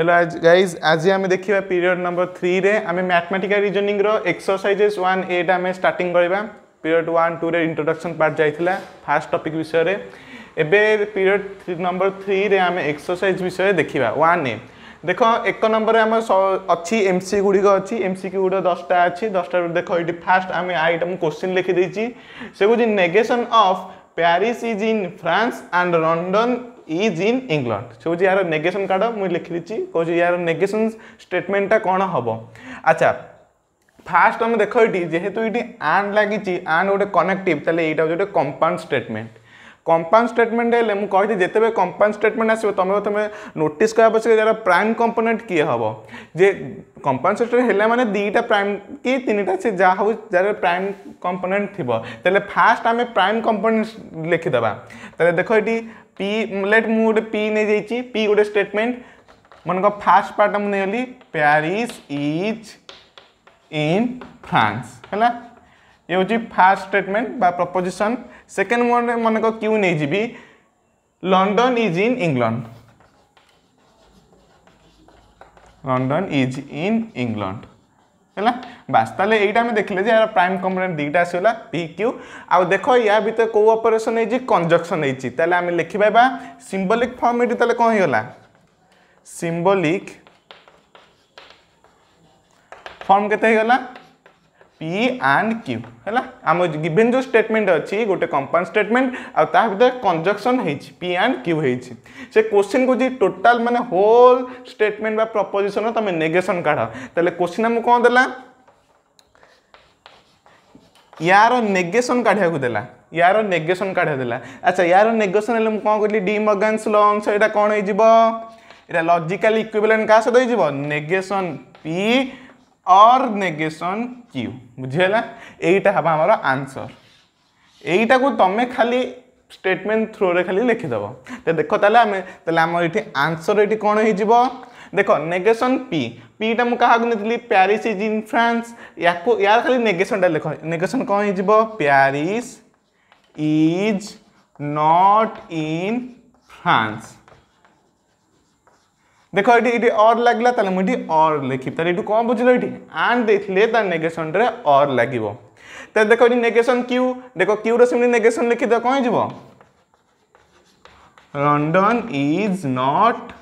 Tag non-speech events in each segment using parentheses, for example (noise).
Hello आज guys आज आम देखा पीरियड नंबर थ्री रे आम mathematical reasoning exercises one eight आम स्टार्ट करवा पीरियड वन टू रे इंट्रोडक्शन पार्ट जाता फास्ट टपिक विषय में एवं पीरियड नंबर थ्री रे आम एक्सरसाइज विषय देखा वन ए देख एक नंबर आम अच्छी एम सी गुड़िक अच्छी एम सी गुड़ा दसटा अच्छी दसटा देख ये फास्ट आम आइटम क्वेश्चन लिखिदे से हूँ negation of Paris is in France and London is in England সে ইয়ার নেগেসন কার্ড মুই লিখি দিচ্ছি কৌছি ইয়ার নেগেসন স্টেটমেন্টটা কোণ হব আচ্ছা ফার্স্ট আমি দেখ এটি যেহেতু এটি আন্ড লাগিছি আন্ড গোটে কনেকটিভ তাহলে এইটা হচ্ছে গোটে কম্পাউন্ড স্টেটমেন্ট কম্পাউন্ড স্টেটমেন্ট হলে মু কইছি যেতবে কম্পাউন্ড স্টেটমেন্ট আসবে তুমি তুমি নোটিস করা আবশ্যক যার প্রাইম কম্পোনেন্ট কি হব যে কম্পাউন্ড স্টেটমেন্ট হলে মানে দুইটা প্রাইম কি তিনটা সে যা হোক যার প্রাইম কম্পোনেন্ট থিব তাহলে ফার্স্ট আমি প্রাইম কম্পোনেন্ট লিখিদেবা তাহলে দেখো এটি पी लेट मुझे पी नहीं जाइए पी गोटे स्टेटमेंट मन फास्ट पार्ट मुझे प्यारिश इज इन फ्रांस है ये हूँ फास्ट स्टेटमेंट बा प्रपोजिशन सेकेंड मन क्यू नहीं जी London is in England London is in England ହେଲା ବାସ୍ ତାହେଲେ ଏଇଟା ଆମେ ଦେଖିଲେ ଯେ ଏହାର ପ୍ରାଇମ୍ କମ୍ପୋନେଣ୍ଟ ଦୁଇଟା ଆସିଗଲା ପି କ୍ୟୁ ଆଉ ଦେଖ ୟା ଭିତରେ କେଉଁ ଅପରେସନ୍ ହେଇଛି କଞ୍ଜକ୍ସନ୍ ହେଇଛି ତାହେଲେ ଆମେ ଲେଖିବା ବା ସିମ୍ବୋଲିକ୍ ଫର୍ମ ଏଠି ତାହେଲେ କ'ଣ ହେଇଗଲା ସିମ୍ବୋଲିକ୍ ଫର୍ମ କେତେ ହେଇଗଲା পি আন্ড কিউ হল আম গিভেন যে স্টেটমেন্ট অছি গোটে কম্পাউন্ড স্টেটমেন্ট আহ ভিতরে কনজকশন হয়েছি পি আন্ড কিউ হয়েছি সে কোশ্চিন কু যদি টোটাল মানে হোল স্টেটমেন্ট বা প্রপোজিশন তুমি নেগেশন কাঢ় তাহলে কোশ্চিন আমি কম দেলা ইয়ার নেগেশন কাঢ়া দেলা ইয়ার নেগেশন কাঢ়া দেলা আচ্ছা ইয়ার নেগেশন হলে কম কলি ডি মগান্স ল অংশ এটা কম হয়ে যাব এটা লজিকাল ইকুইভ্যালেন্ট কাহ সহ হয়ে যাব negation P or negation Q ବୁଝିହେଲା ଏଇଟା ହେବ ଆମର ଆନ୍ସର ଏଇଟାକୁ ତମେ ଖାଲି ଷ୍ଟେଟମେଣ୍ଟ ଥ୍ରୋରେ ଖାଲି ଲେଖିଦେବ ତ ଦେଖ ତାହେଲେ ଆମେ ତାହେଲେ ଆମର ଏଠି ଆନ୍ସର ଏଠି କ'ଣ ହେଇଯିବ ଦେଖ ନେଗେସନ୍ ପି ପିଟା ମୁଁ କାହାକୁ ନେଇଥିଲି ପ୍ୟାରିସ୍ ଇଜ୍ ଇନ୍ ଫ୍ରାନ୍ସ ୟାକୁ ୟାର ଖାଲି ନେଗେସନ୍ଟା ଲେଖ ନେଗେସନ୍ କ'ଣ ହେଇଯିବ Paris is not in France देख ये अर् लगला मुझे अर् लिखी तो कौन बुझे एंड देखे तार नेगेसन अर् लगे तो देख ये नेगेसन क्यू देख क्यूरो नेगेसन लिखीद कहीं जी London is not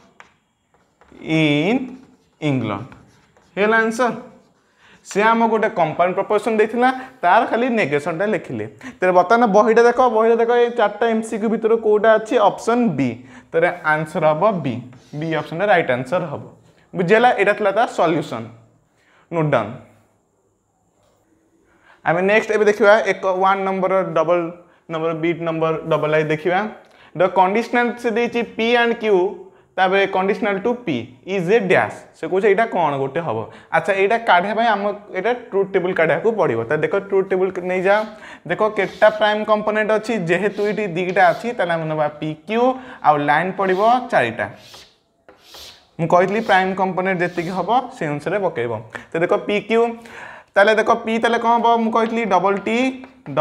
in England हेल आंसर সি আমি গোটে কম্পাউন্ড প্রপোজিশন দিয়েছিলা তার খালি নেগেসনটা লিখিলে তাহলে বর্তমানে বইটা দেখ বইটা দেখ এই চারটা এমসিকিউ ভিতর কোটা আছে অপশন বি তাহলে আনসর হব বি বি অপশনটা রাইট আনসর হব বুঝিলা এটা লা তার সল্যুসন নোট ডাউন আমি নেক্সট এবে দেখিবা এক ওয়ান নম্বর ডবল নম্বর বিট নম্বর ডবল আই দেখিবা দ কন্ডিশনাল সে দিয়েছি পি আন্ড কিউ তাপরে conditional to P is a dash সে কହୁଛି ଏଇଟା କ'ଣ ଗୋଟେ ହେବ ଆଚ୍ଛା ଏଇଟା କାଢ଼ିବା ପାଇଁ ଆମ ଏଇଟା ଟ୍ରୁଥ୍ ଟେବୁଲ୍ କାଢ଼ିବାକୁ ପଡ଼ିବ ତା ଦେଖ ଟ୍ରୁଥ୍ ଟେବୁଲ୍ ନେଇଯାଅ ଦେଖ କେତେଟା ପ୍ରାଇମ୍ କମ୍ପୋନେଣ୍ଟ ଅଛି ଯେହେତୁ ଏଇଠି ଦୁଇଟା ଅଛି ତାହେଲେ ଆମେ ନେବା ପି କ୍ୟୁ ଆଉ ଲାଇନ୍ ପଡ଼ିବ ଚାରିଟା ମୁଁ କହିଥିଲି ପ୍ରାଇମ୍ କମ୍ପୋନେଣ୍ଟ ଯେତିକି ହେବ ସେ ଅନୁସାରେ ପକାଇବ ତ ଦେଖ ପି କ୍ୟୁ ତାହେଲେ ଦେଖ ପି ତାହେଲେ କ'ଣ ହେବ ମୁଁ କହିଥିଲି ଡବଲ୍ ଟି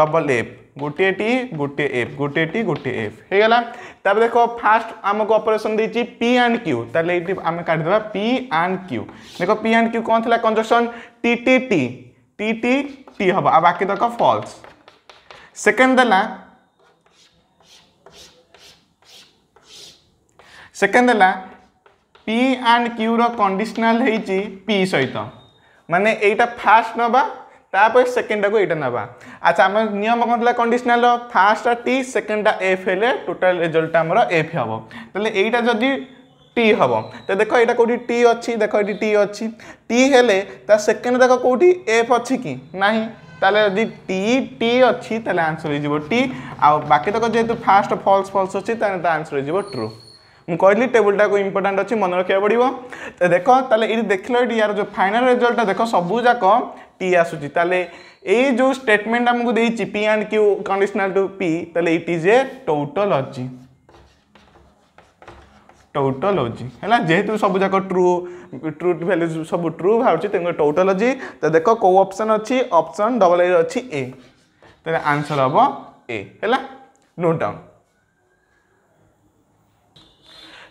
ଡବଲ୍ ଏଫ୍ গোটিয়েটি গোটিয়ে এফ গোটিয়েটি গোটিয়ে এফ হয়েগলা তারপরে দেখো ফার্স্ট আমাকে অপরেসন দিয়েছি পি আন্ড কিউ তাহলে এইটি আমি কাটিদেবা পি আন্ড কিউ দেখো পি আন্ড কিউ কম লা কনজকশন টি টি টি টি টি টি হব আর বাকি দেখ ফলস সেকেন্ড দেলা সেকেন্ড দেলা পি আন্ড কিউর কন্ডিশনাল হয়েছি পি সহিত মানে এইটা ফার্স্ট নেবা তাপরে সেকেন্ডটাকে এইটা নেবা আচ্ছা আমার নিয়ম কম লা কন্ডিশনাল ফার্স্টটা টি সেকেন্ডটা এফ হলে টোটাল রেজল্টটা আমার এফ হব তাহলে এইটা যদি টি হব তো দেখ এটা কোটি টি অছি দেখ এটি টি অছি টি হলে তা সেকেন্ড দেখ কোটি এফ অছি কি না তাহলে যদি টি টি অছি তাহলে আনসর হয়ে যাব টি আকি তক যেহেতু ফার্স্ট ফলস ফলস অছি তাহলে তা আনসর হয়ে যাব ট্রু ମୁଁ କହିଲି ଟେବୁଲ୍ଟାକୁ ଇମ୍ପୋର୍ଟାଣ୍ଟ ଅଛି ମନେ ରଖିବାକୁ ପଡ଼ିବ ଦେଖ ତାହେଲେ ଏଇଠି ଦେଖିଲ ଏଠି ୟାର ଯେଉଁ ଫାଇନାଲ୍ ରେଜଲ୍ଟଟା ଦେଖ ସବୁଯାକ টি আসুচি তাহলে এই যে স্টেটমেন্ট আমি দিয়েছি P and Q conditional to P তাহলে ইট ইজ এ টোটোলজি টোটোলজি হ্যাঁ যেহেতু সবু যাক ট্রু ট্রু ভ্যালু সব ট্রু ভাবছি তেমনি টোটোলজি তো দেখ কেউ অপসন অপসন ডবল এর অ তাহলে আনসর হব এ হ্যাঁ নোট ডাউন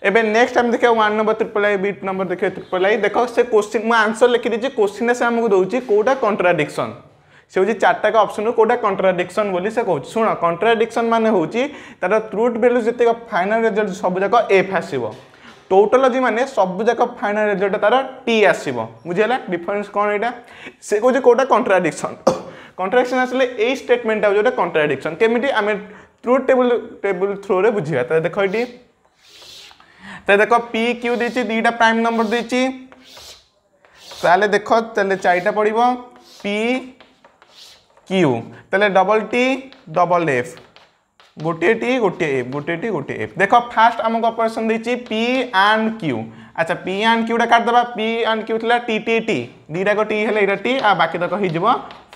এবে নেক্সট আমি দেখা one number triple I bit number দেখে ত্রিপল আই দেখ সে কোশ্চিন মু আনসর লিখি দিয়েছি কোশ্চিন সে আমাকে দেউছি কোটা কন্ট্রাডিকশন সে হচ্ছে চারটাক অপশন কোটা কন্ট্রাডিকশন বলে সে কৌছে শুণ কন্ট্রাডিকশন মানে হচ্ছে তার ট্রুট ভ্যালু যেত ফাইনাল রেজল্ট সবুজাক এফ আসব টোটালজি মানে সবুজাক ফাইনাল রেজল্ট তার টি আসব বুঝিলা ডিফরেন্স কোণ এটা সে কৌছে কোটা কন্ট্রাডিকশন কন্ট্রাডিকশন (coughs) আসলে এই স্টেটমেন্টটা যেটা কন্ট্রাডিকশন কেমিটি আমি ট্রুট টেবুল টেবুল থ্রুরে বুঝিবা তাহলে দেখ এটি তাহলে দেখো পি কিউ দিয়েছি দুইটা প্রাইম নম্বর দিয়েছি তাহলে দেখো তাহলে চারিটা পড়ব পি কিউ তাহলে ডবল টি ডবল এফ গোটিয়ে টি গোটিয়ে এফ গোটিয়ে টি গোটিয়ে এফ দেখো ফার্স্ট আমাকে অপরেসন দিয়েছি পি আন্ড কিউ আচ্ছা পি আন্ড কিউটা কাটিদেবা পি আন্ড কিউ লা টি টি টি দুইটাক টি হলে এটা টি আর বাকি তক হয়ে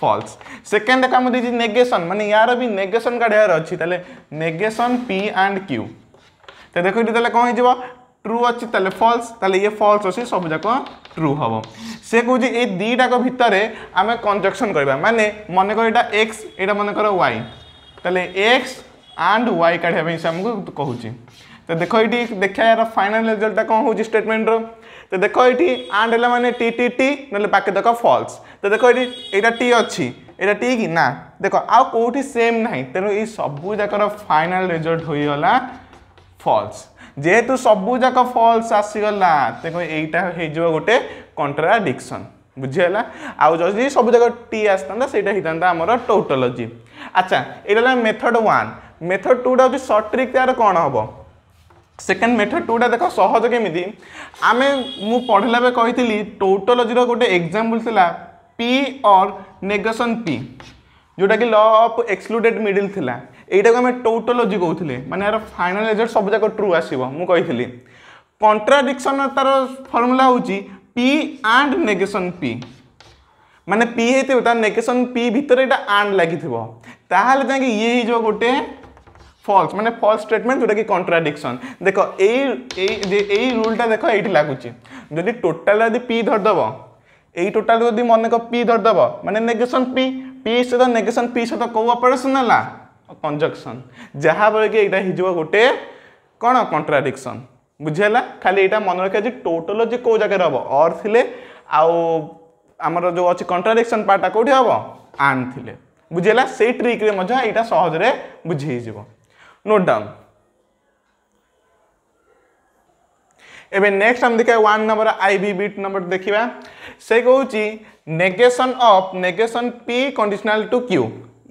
ফলস সেকেন্ড দেখ আমি দিয়েছি নেগেসন মানে ইয়ার বি নেগেসন কাঢ়ার অছি তাহলে নেগেসন পি আন্ড কিউ তো দেখো এটি তাহলে কম হয়ে ট্রু অছি তাহলে ফলস তাহলে ইয়ে ফলস অছি সবুযাক ট্রু হব সে কুচি এই দুইটাক ভিতরে আমি কনজকশন করা মানে মনে কর এটা এক্স এটা মনে কর ওয়াই তাহলে এক্স আন্ড ওয়াই কাঢ়া সে আমি কুচি তো দেখ এটি দেখা এর ফাইনাল রেজল্টটা কম হচ্ছে স্টেটমেন্টর তো দেখ এটি আন্ড হলে মানে টি টি টি নহলে বাকি দেখ ফলস তো দেখ এটি এটা টি অছি এটা টি কি না দেখ আউ কোটি সেম নাই তেমন এই সবুযাকর ফাইনাল রেজল্ট হয়ে গলা ফলস যেহেতু সবুযাক ফলস আসিগলা তেমন এইটা হয়ে যাব গোটে কন্ট্রাডিকশন বুঝিগলা আউ যদি সবুযাক টি আসতা সেইটা হইতা আমার টোটোলোজি আচ্ছা এটা হল মেথড ওয়ান মেথড টুটা হচ্ছে সর্ট ট্রিক তার কণ হব সেকেন্ড মেথড টুটা দেখ সহজ কেমিতি আমি মু পড়লা বে কইতিলি টোটোলোজির গোটে এক্সাম্পল লা পি অর নেগেশন পি যেটা কি ল অফ এক্সক্লুডেড মিডিল লা এইটাকে আমি ଟୌଟୋଲୋଜି କହୁଥିଲେ ମାନେ ଏହାର ଫାଇନାଲ୍ ରେଜଲ୍ଟ ସବୁଯାକ ଟ୍ରୁ ଆସିବ ମୁଁ କହିଥିଲି କଣ୍ଟ୍ରାଡିକ୍ସନ୍ ତା'ର ଫର୍ମୁଲା ହେଉଛି ପି ଆଣ୍ଡ ନେଗେସନ୍ ପି ମାନେ ପି ହେଇଥିବ ତା ନେଗେସନ୍ ପି ଭିତରେ ଏଇଟା ଆଣ୍ଡ ଲାଗିଥିବ ତାହେଲେ ইয়ে ଇଏ ହେଇଯିବ ଗୋଟେ ফলস মানে ফলস স্টেটমেন্ট যেটা কি কন্ট্রাডিকশন দেখ এই এই রুলটা দেখ এইটি লাগুচি যদি টোটাল যদি পি ধরদেব এই টোটাল যদি মনে কর পি ধরদেব মানে নেগেশন পি পি সহ নেগেশন পি সহ কেউ অপরেশন কঞ্জকসন যাফলে কি এইটা হয়ে যাব গোটে কোণ কন্ট্রাডিকশন বুঝিলা খালি এইটা মনে রাখা যে টোটোলোজি কেউ জায়গায় হব অর থিলে আও আমার যে অছি কন্ট্রাডিকশন পার্টটা কোটি হব আন থিলে বুঝিলা সেই ট্রিক্রে মধ্যে এইটা সহজরে বুঝি হয়ে যাব নোট ডাউন এবে নেক্সট আমি দেখা one number IB bit number দেখিবা সে কৌছি negation of negation P conditional to Q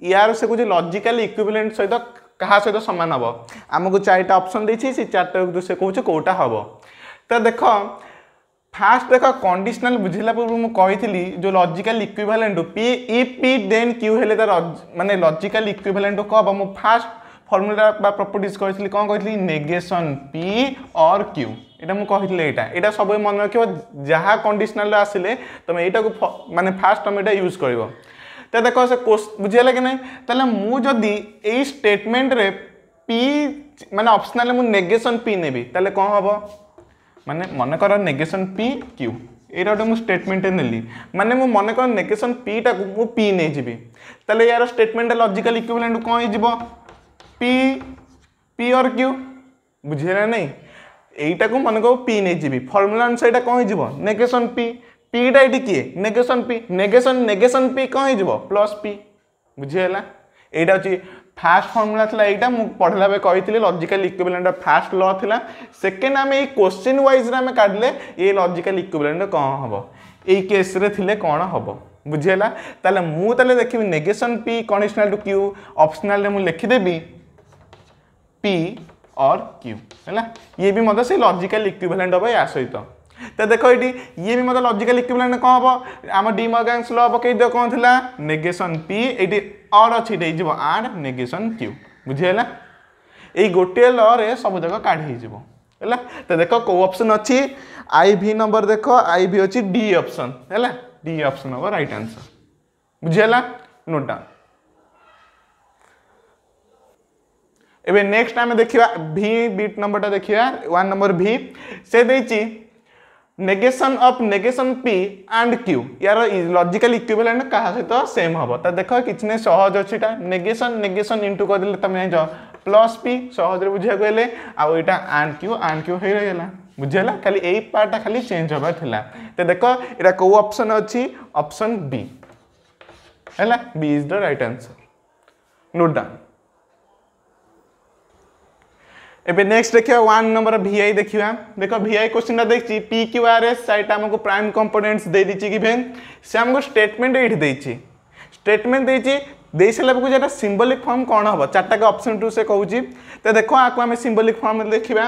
ইয়ার সে কিছু লজিকাল ইকুইভ্যালেন্ট সহিত কাহা সহিত সমান হব আমি চারিটা অপশন দিয়েছি সে চারটা সে কৌছে কোটা হব তো দেখ ফার্স্ট দেখ কন্ডিশনাল বুঝিলা পূর্ব মু কইলি যে লজিকাল ইকুইভ্যালেন্ট পি ই পি দেন কিউ হলে তার মানে লজিকাল ইকুইভ্যালেন্ট কব মু ফার্স্ট ফর্মুলা বা প্রপর্টিজ কইলি কোন কইলি নেগেশন পি অর কিউ এটা মু কইলি এটা এটা সবাই মনে রাখিব যাহা কন্ডিশনাল আসলে তুমি এইটা মানে ফার্স্ট তুমি এটা ইউজ করিব ତ ଦେଖ ସେ ବୁଝିହେଲା କି ନାହିଁ ତାହେଲେ ମୁଁ ଯଦି ଏଇ ଷ୍ଟେଟମେଣ୍ଟରେ ପି ମାନେ ଅପସନାଲ୍ ମୁଁ ନେଗେସନ୍ ପି ନେବି ତାହେଲେ କ'ଣ ହେବ ମାନେ ମନେକର ନେଗେସନ୍ ପି କ୍ୟୁ ଏଇଟା ଗୋଟେ ମୁଁ ଷ୍ଟେଟମେଣ୍ଟରେ ନେଲି ମାନେ ମୁଁ ମନେକର ନେଗେସନ୍ ପିଟାକୁ ମୁଁ ପି ନେଇଯିବି ତାହେଲେ ୟାର ଷ୍ଟେଟମେଣ୍ଟ ଲଜିକାଲ ଇକ୍ୟୁଭଲେଣ୍ଟ କ'ଣ ହେଇଯିବ ପି ପି ଅର୍ କ୍ୟୁ ବୁଝିହେଲା ନାହିଁ এইটাকে মনে করো পি নেই যাবি ফর্মুলা অনুসারে এটা কম হয়ে নেগেশন পি पीटा ये किए negation P negation negation P कौन प्लस पी बुझेगा यहाँ अच्छे फास्ट फर्मूला यहाँ मुझे पढ़ला कही लजिकाल इक्विपिलेट फास्ट थी सेकेंड आम ये क्वेश्चन व्वज काटले ये लजिकाल इक्विपिलेट कौन हम यही केस्रे थे कौन हम बुझेगा तेल मुझे देखी negation P conditional to Q optional मुझे लिखिदेवि पी और क्यू है ये भी मतलब से लॉजिकल इक्विवेलेंट हम या सहित तो देखो ये ये भी मतलब लजिकाल इक्विलेंट कौन हम आम डी मर्गान स्ल पकईद कौन थी नेगेसन पी ये अर अच्छी हो आड नेगेसन क्यू बुझीगला ये गोटे रे सब जगह काढ़ी है तो देख कौ ऑप्शन अच्छी आई भी नंबर देख आई भी अच्छी डी ऑप्शन है डी ऑप्शन हम रईट आंसर बुझीगला नोट डाउन एवं नेक्स्ट आम देखा भि बीट नंबर टा देखा वन नंबर भि से negation of negation P and Q यार लॉजिकल इक्विवेलेंट क्या सहित सेम हम तो देख किसी ना सहज अच्छी नेगेशन नेगेशन इंटू करदे तुम जान प्लस पी सहज बुझा आईटा एंड क्यू एंड क्यू हो रही बुझेगा खाली यही पार्टा खाली चेंज हबार था तो देख यहाँ कौ ऑप्शन अच्छी ऑप्शन बी है B is the right answer note down এবে নেক্সট দেখা ওয়ান নম্বর ভিআই দেখা দেখ ভিআই কোশ্চিনটা দেখছি পি কিউ আর এস সেইটা আমাকে প্রাইম কম্পোনেন্টস দিয়ে দিয়েছি গিভেন সে আমাকে স্টেটমেন্ট এইটি দিয়েছি স্টেটমেন্ট দিয়েছি দিয়ে সারা পরে যেটা সিম্বলিক ফর্ম কোণ হব চারটাকে অপশন টু সে কৌছি তো দেখো আকু আমি সিম্বলিক ফর্ম লিখবা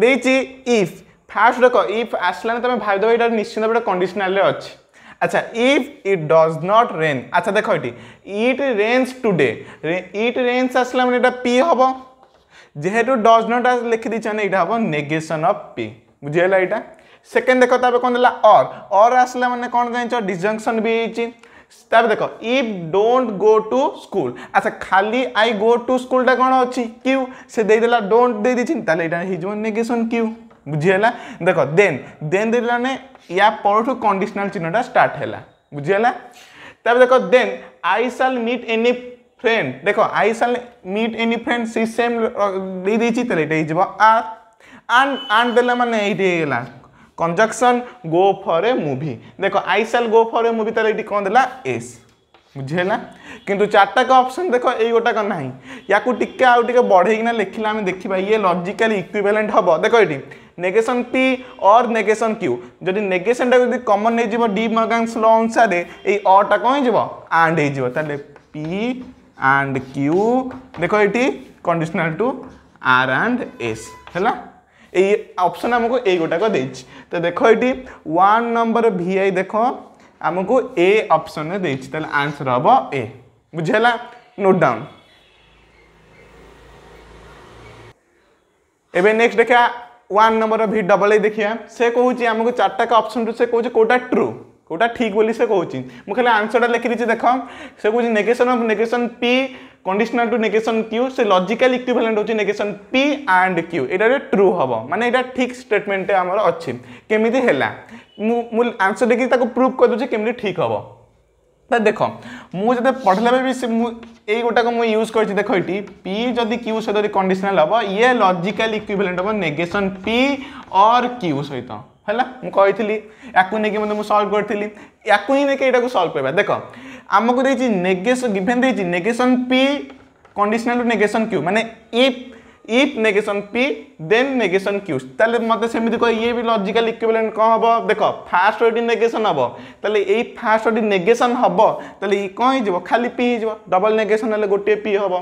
দিয়েছি ইফ ফার্স্ট দেখ ইফ আসলে তুমি ভাবিদেব এটা নিশ্চিন্ত গোটে কন্ডিশনালে অছি আচ্ছা if it does not rain আচ্ছা দেখো এটি it rains today it rains আসলে মানে এটা পি হব যেহেতু ডজ নট লিখি দিয়েছেন এইটা হব নেগেসন অফ পি বুঝিগলা এইটা সেকেন্ড দেখ তারপরে কোণ দেলা অর অর আসলে মানে কোণ জানিছ ডিজংশন বি হয়েছি তারপরে দেখ if don't go to school আচ্ছা খালি আই গো টু স্কুলটা কোণ অছি কিউ সে দেইদেলা ডোন্ট দেই দিছি তাহলে এটা হইଯିବ নেগেসন কিউ বুঝিগলা দেখ দেন দেন দেইদেলা মানে ইয়া পরঠু কন্ডিশনাল চিহ্নটা স্টার্ট হেলা বুঝিগলা তারপরে দেখ then I shall meet any friend দেখো I shall meet any friend সি সেম দিয়ে দিয়েছি তাহলে এটা হয়ে আর আন্ড আন্ড দেলে মানে এইটি হয়ে গেলা conjunction go for a movie দেখো I shall go for a movie তাহলে এটি কম দেলা এস বুঝিলা কিন্তু চারটাক অপসন দেখ এই গোটাক না ইয়াকু টিকে আউ টিকে বড়াইকিনা লিখলে আমি দেখিবা ইয়ে লজিক্যালি ইকুইভ্যালেন্ট হব দেখ এটি negation P or negation Q যদি নেগেশনটা যদি কমন হয়ে যাব ডি মর্গান স্ল অনুসারে এই অটা কম হয়ে যাব আন্ড হয়ে যাব তাহলে পি एंड क्यू देखो ये conditional to R and S है এই অপশন আমাকে এই গোটাক দিয়েছি তো দেখো এটি ওয়ান নম্বর ভিআই দেখ আমাকে এ অপশন দিয়েছি তাহলে আনসর হব এ বুঝিলা নোট ডাউন এবে নেক্সট দেখা one number V double A দেখা সে কুচি আমাকে চারটাক অপশন সে কুচি কোটা ট্রু কোটা ঠিক বলি সে কৌছি মু খালি আনসরটা লেখিদেছি দেখ সে কৌছি negation of negation P conditional to negation Q সে লজিকাল ইকুইভ্যালেন্ট হচ্ছে নেগেসন পি আন্ড কিউ এটা ট্রু হব মানে এটা ঠিক স্টেটমেন্টটা আমার অছি কেমিতি হেলা মু মু আনসর দেখি তাকে প্রুভ করে দেছি কেমিতি ঠিক হব তা দেখ মু যেতে পড়লা বেবি সে মু এই গোটাকে মু ইউজ করেছি দেখো এটি পি যদি কিউ সহ যদি কন্ডিশনাল হব ইয়ে লজিকাল ইকুইভ্যালেন্ট হব নেগেসন পি অর কিউ সহিত ହେଲା ମୁଁ କହିଥିଲି ୟାକୁ ନେଇକି ମଧ୍ୟ ମୁଁ ସଲ୍ଭ କରିଥିଲି ୟାକୁ ହିଁ ନେଇକି ଏଇଟାକୁ ସଲ୍ଭ କରିବା ଦେଖ ଆମକୁ ଦେଇଛି ନେଗେସନ୍ ଗିଭେନ୍ ଦେଇଛି negation P conditional to negation Q ମାନେ if if negation P then negation Q ତାହେଲେ ମୋତେ ସେମିତି କହ ଇଏ ବି ଲଜିକାଲ ଇକ୍ୱିଭ୍ୟାଲେଣ୍ଟ କ'ଣ ହେବ ଦେଖ ଫାଷ୍ଟ ୱାର୍ଡ଼ଟି ନେଗେସନ୍ ହେବ ତାହେଲେ ଏଇ ଫାଷ୍ଟ ୱାର୍ଡ଼ଟି ନେଗେସନ୍ ହେବ ତାହେଲେ କ'ଣ ହେଇଯିବ ଖାଲି ପି ହେଇଯିବ ଡବଲ୍ ନେଗେସନ୍ ହେଲେ ଗୋଟିଏ ପି ହେବ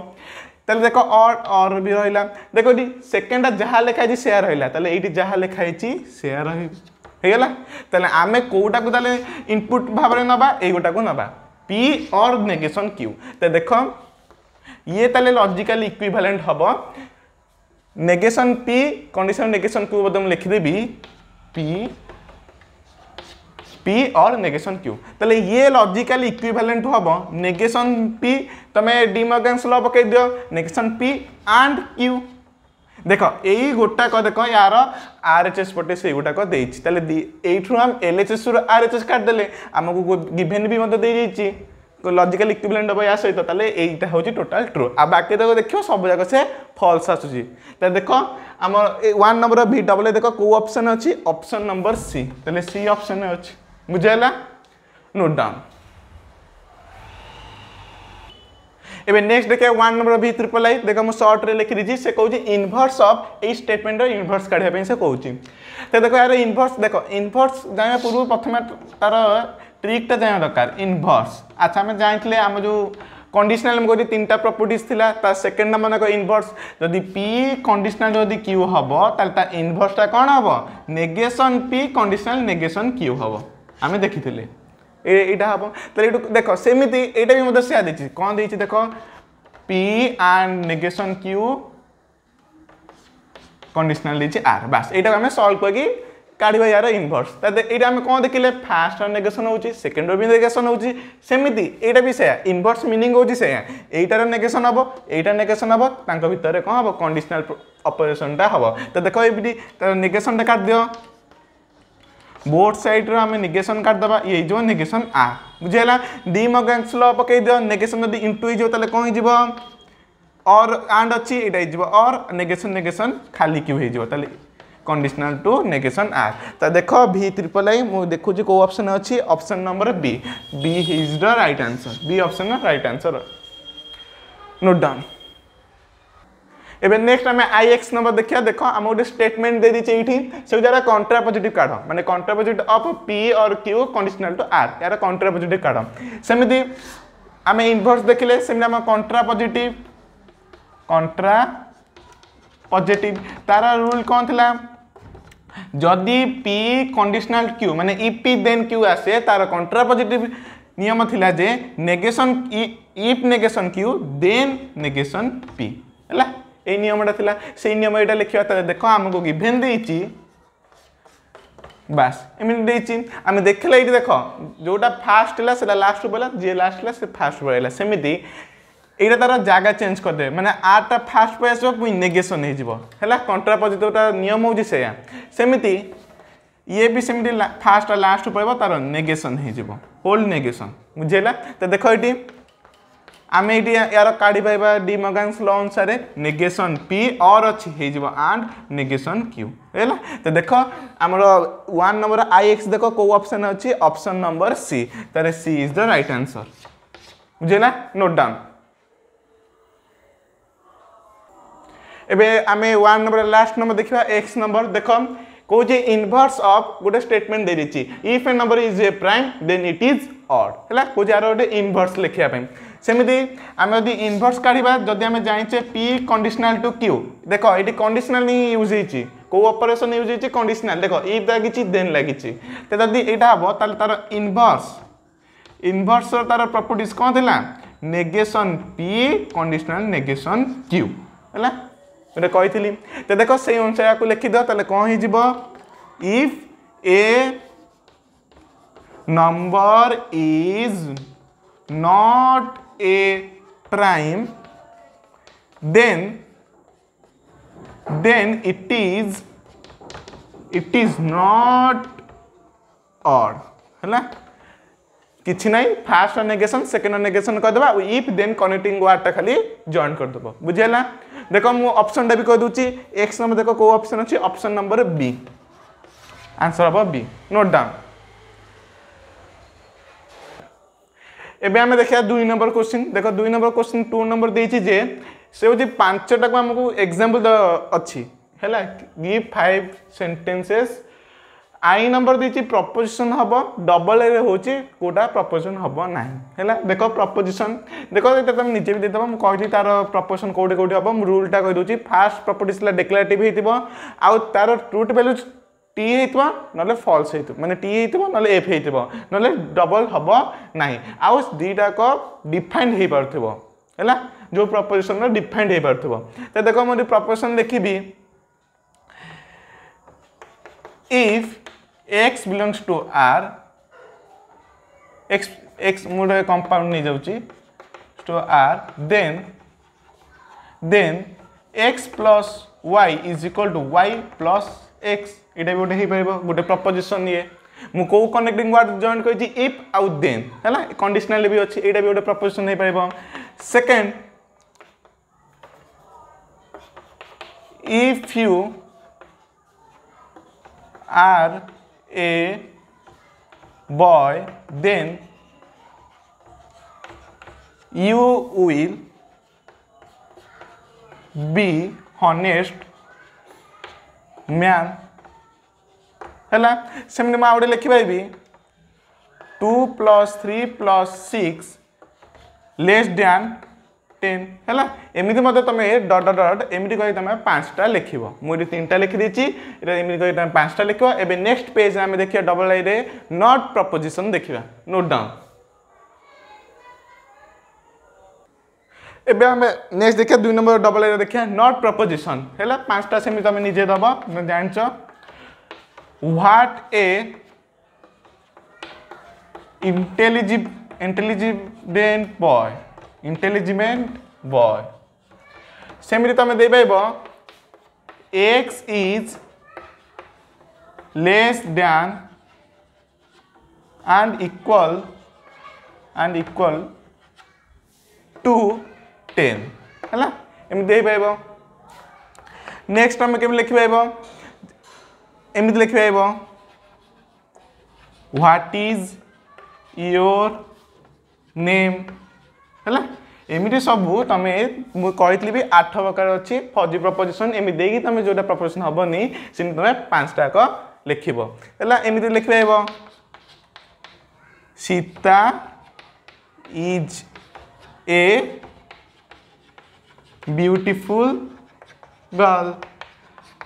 तेल देख अट अर भी रहा देख ये सेकेंडा जहाँ लिखाई से रहा ये जहाँ लिखाई से रहीगला तेल आम कौटा को इनपुट भाव में ना योटा को ना पी अर नेगेसन क्यू तो देख ये तेल लजिकाली इक्विभालांट हम negation P condition negation Q बोध मुझे लिखिदेवि पी पी और नेगेशन क्यू तो ये लॉजिकली इक्विवेलेंट हम नेगेशन पी তুমি ডি মর্গানস ল পকাই দিও নেগেশন পি আন্ড কিউ দেখ এই গোটাক দেখ ইয়ার আর এচ এস পটে সেইগুড়াক দিয়েছি তাহলে এইঠু আমি এল এচ এস রু আর এচ এস কাটিদেলে আমি গিভেন বি মতো দিয়েছি লজিকাল ইকুইভ্যালেন্ট হব ইয়া সহিত তাহলে এইটা হচ্ছে টোটাল ট্রু আর বাকি দেখো দেখো সবুজাক সে ফলস আসুচি তাহলে দেখ আমার ওয়ান নম্বর ভি ডবল দেখ কেউ অপসন অপসন নম্বর সি তাহলে সি অপসন অ বুঝে নোট ডাউন এবার নেক্সট দেখে one number V triple I দেখ মু সর্টরে লিখি দিয়েছি সে কৌছি ইনভর্স অফ এই স্টেটমেন্টর ইনভর্স কাঢ়া সে কৌছি তো দেখ এর ইনভর্স দেখ ইনভর্স জাঁয়া পূর্ব প্রথমে তার ট্রিকটা জাঁয়া দরকার ইনভর্স আচ্ছা আমি জাঁলে আমার যে কন্ডিশনাল মু তিনটা প্রপর্টিজ লা তা সেকেন্ড মনে ইনভর্স যদি পি কন্ডিশনাল যদি কিউ হব তাহলে তা ইনভর্সটা কোণ হব negation P conditional negation Q হব আমি দেখিলে এইটা হব তাহলে ଏଇଠୁ ଦେଖ সেমিতি এইটা ବି ମଧ୍ୟ ସେୟା ଦେଇଛି କ'ଣ ଦେଇଛି ଦେଖ P and negation Q conditional দিয়েছি আর বাস এইটা আমি সলভ করি কাঢ়া ইয়ার ইনভর্স তাহলে এইটা আমি কম দেখলে ফার্স্ট নেগেসন হচ্ছে সেকেন্ডর বি নেগেসন হচ্ছে সেমিতি এইটা বি সেয়া ইনভর্স মিনিং হচ্ছে সেয়া এইটার নেগেসন হব এইটার নেগেসন হব তাঙ্ক ভিতরে কম হব কন্ডিশনাল অপরেশনটা হব তো দেখ এপটি তার নেগেসনটা কাটি দিও बोर्ड सैड्र आम निगेसन काटदे ये जो निगेसन आ बुझेगा डी मगेन्स ल पकई दि नेगेसन जब इंटू हो कौन हो और आंड अच्छी यहाँ और नेगेसन नेगेसन खाली क्यू हो कंडीशनल टू नेगेसन आर तो देख भि त्रिपल आई मुझे देखुची को अपसन अच्छी option number B B is the right answer B option right answer note down এবার নেক্সট আমি আই এক্স নম্বর দেখা দেখ আমি গোটে স্টেটমেন্ট দিয়ে দিচ্ছি এইটি সেগুলো যারা কন্ট্রাপোজিটিভ কাঢ় মানে contrapositive of P or Q conditional to R এর কন্ট্রাপোজিটিভ কাঢ় সেমিতি আমি ইনভর্স দেখিলে সেমিতি আমার কন্ট্রাপোজিটিভ কন্ট্রা পজিটিভ তার রুল কম লা যদি পি কন্ডিশনাল কিউ মানে ইপি দেন কিউ আসে তার কন্ট্রাপজিটিভ নিয়ম লা যে negation if negation Q then negation P হ্যাঁ এই নিয়মটা লা সেই নিয়ম এটা লিখবা দেখ আমাকে গিভেন দিয়েছি বাস এমনি দিয়েছি আমি দেখলে এইটি দেখ যেটা ফার্স্ট হল সেটা লাস্ট পড়া যে লাস্ট হল সে ফার্স্ট পড়াইলা সেমিতি এইটা তার জায়গা চেঞ্জ করিদেবে মানে আরটা ফার্স্ট পড়ে আসবে পুঁ নেগেসন হয়ে যাব হল কন্ট্রাপজিটিভটা নিয়ম হচ্ছে সেয়া সেমিতি ইয়ে বি সেমিতি ফার্স্ট আর লাস্ট পড়ব তার নেগেসন হয়ে যাব হোল নেগেসন বুঝে তো দেখ এটি आम ये यार काढ़ी पाइबा डी मगान्स ल अनुसार निगेसन पी अर अच्छी आंड निगेसन क्यू है तो देख आम वन नंबर आई एक्स देख कौ अपसन अच्छी अप्सन नंबर सी तार C is the right answer बुझेगा नोट डाउन एवं आम वन नंबर लास्ट नंबर देखा एक्स नंबर देख कौन इनभर्स अफ गोटे स्टेटमेंट दे if a number is a prime then it is odd है कौन यार गोटे इनभर्स लिखापी সেমিতি আমি যদি ইনভর্স কাঢ়া যদি আমি জাঁচে পি কন্ডিশনাল টু কিউ দেখ এটি কন্ডিশনাল হি ইউজ হয়েছি কেউ অপরেসন ইউজ হয়েছি কন্ডিশনাল দেখ ইফ লাগিছি দেন লাগিছি তো যদি এইটা হব তাহলে তার ইনভর্স ইনভর্সর তার প্রপর্টিজ কম লা negation P conditional negation Q হ্যাঁ এটা কইলি তো দেখ সেই অনুসারে লেখিদ তাহলে কম হয়ে যাব if a number is not A prime then then it is it is not odd ହେଲା କିଛି ନାହିଁ ଫାର୍ଷ୍ଟ ଅନେଗେସନ୍ ସେକେଣ୍ଡ ଅନେଗେସନ୍ କରିଦେବା ଆଉ ଇଫ୍ ଦେନ୍ କନେକ୍ଟିଂ ୱାର୍ଡ଼ଟା ଖାଲି ଜଏନ୍ କରିଦେବ ବୁଝିହେଲା ଦେଖ ମୁଁ ଅପସନ୍ଟା ବି କହିଦେଉଛି ଏକ୍ସ ନମ୍ବର ଦେଖ କେଉଁ ଅପସନ୍ ଅଛି ଅପସନ୍ ନମ୍ବର ବି ଆନ୍ସର୍ ହେବ ବି ନୋଟ୍ ଡାଉନ୍ এবে আমি দেখা দুই নম্বর কোশ্চিন দেখ দুই নম্বর কোশ্চিন টু নম্বর দিয়েছি যে সে হচ্ছে পাঁচটা আমাকে এক্সাম্পল অছি ହେଲା give five sentences I number ଦେଇଛି ପ୍ରପୋଜିସନ୍ ହେବ ଡବଲ୍ ଏରେ ହେଉଛି କେଉଁଟା ପ୍ରପୋଜିସନ୍ ହେବ ନାହିଁ ହେଲା ଦେଖ ପ୍ରପୋଜିସନ୍ ଦେଖ ଏଇଟା ତୁମେ ନିଜେ ବି ଦେଇଦେବ ମୁଁ କହିଲି ତା'ର ପ୍ରପୋଜିସନ୍ କେଉଁଠି କେଉଁଠି ହେବ ମୁଁ ରୁଲ୍ଟା କହିଦେଉଛି ଫାର୍ଷ୍ଟ ପ୍ରପୋଜିସ୍ ହେଲା ଡେକ୍ଲାରେଟିଭ୍ ହେଇଥିବ ଆଉ ତା'ର ଟ୍ରୁଟ୍ ଭ୍ୟାଲ୍ୟୁଜ୍ টি ହେଇଥିବ ନହେଲେ ଫଲ୍ସ ହେଇଥିବ ମାନେ ଟି ହେଇଥିବ ନହେଲେ ଏଫ୍ ହେଇଥିବ ନହେଲେ ଡବଲ୍ ହେବ ନାହିଁ ଆଉ ଦୁଇଟାକ ଡିଫାଇଣ୍ଡ ହେଇପାରୁଥିବ ହେଲା ଯେଉଁ ପ୍ରପୋଜିସନ୍ର ଡିଫାଇଣ୍ଡ ହେଇପାରୁଥିବ ତ ଦେଖ ମୁଁ ଯଦି ପ୍ରପୋଜିସନ୍ ଲେଖିବି if X belongs to R X X ମୁଁ ଗୋଟେ କମ୍ପାଉଣ୍ଡ ନେଇଯାଉଛି to R then then X plus Y is equal to Y plus X এটা ବି ଗୋଟେ ହେଇପାରିବ ଗୋଟେ ପ୍ରପୋଜିସନ୍ ଇଏ ମୁଁ କେଉଁ କନେକ୍ଟିଂ ୱାର୍ଡ଼ ଜଏନ୍ କରିଛି ଇଫ୍ ଆଉ ଦେନ୍ ହେଲା କଣ୍ଡିସନାଲ୍ ବି ଅଛି ଏଇଟା ବି ଗୋଟେ ପ୍ରପୋଜିସନ୍ ହେଇପାରିବ second if you are a boy then you will be honest man है सेमती मुझे आखि two plus three plus six less than ten है मत तुम डट डट एमती कही तुम पाँचटा लिख मुझे तीन टाइम लिखी देमती कही तुम पांचटा लिख ए नेक्स्ट पेज आम देखिए double I are not proposition देखा नोट डाउन एवं आम नेक्स्ट देखिए दुई नंबर डबल आई रे देखिए नट प्रपोजिशन है पाँचटा सेम तुम निजे दब जान what a intelligent intelligent boy intelligent boy same रीत आम दे x is less than and equal and equal to 10 है एम दे नेक्स्ट आम केमी लिखिपर ଏମିତି ଲେଖିପାରିବ ହ୍ୱାଟ୍ ଇଜ୍ ଇଓର ନେମ୍ ହେଲା ଏମିତି ସବୁ ତୁମେ ମୁଁ କହିଥିଲି ବି ଆଠ ପ୍ରକାର ଅଛି ଫଜି ପ୍ରପୋଜିସନ୍ ଏମିତି ଦେଇକି ତୁମେ ଯେଉଁଟା ପ୍ରପୋଜିସନ୍ ହେବନି ସେମିତି ତୁମେ ପାଞ୍ଚଟା ଯାକ ଲେଖିବ ହେଲା ଏମିତି ଲେଖିପାରିବ Sita is a beautiful girl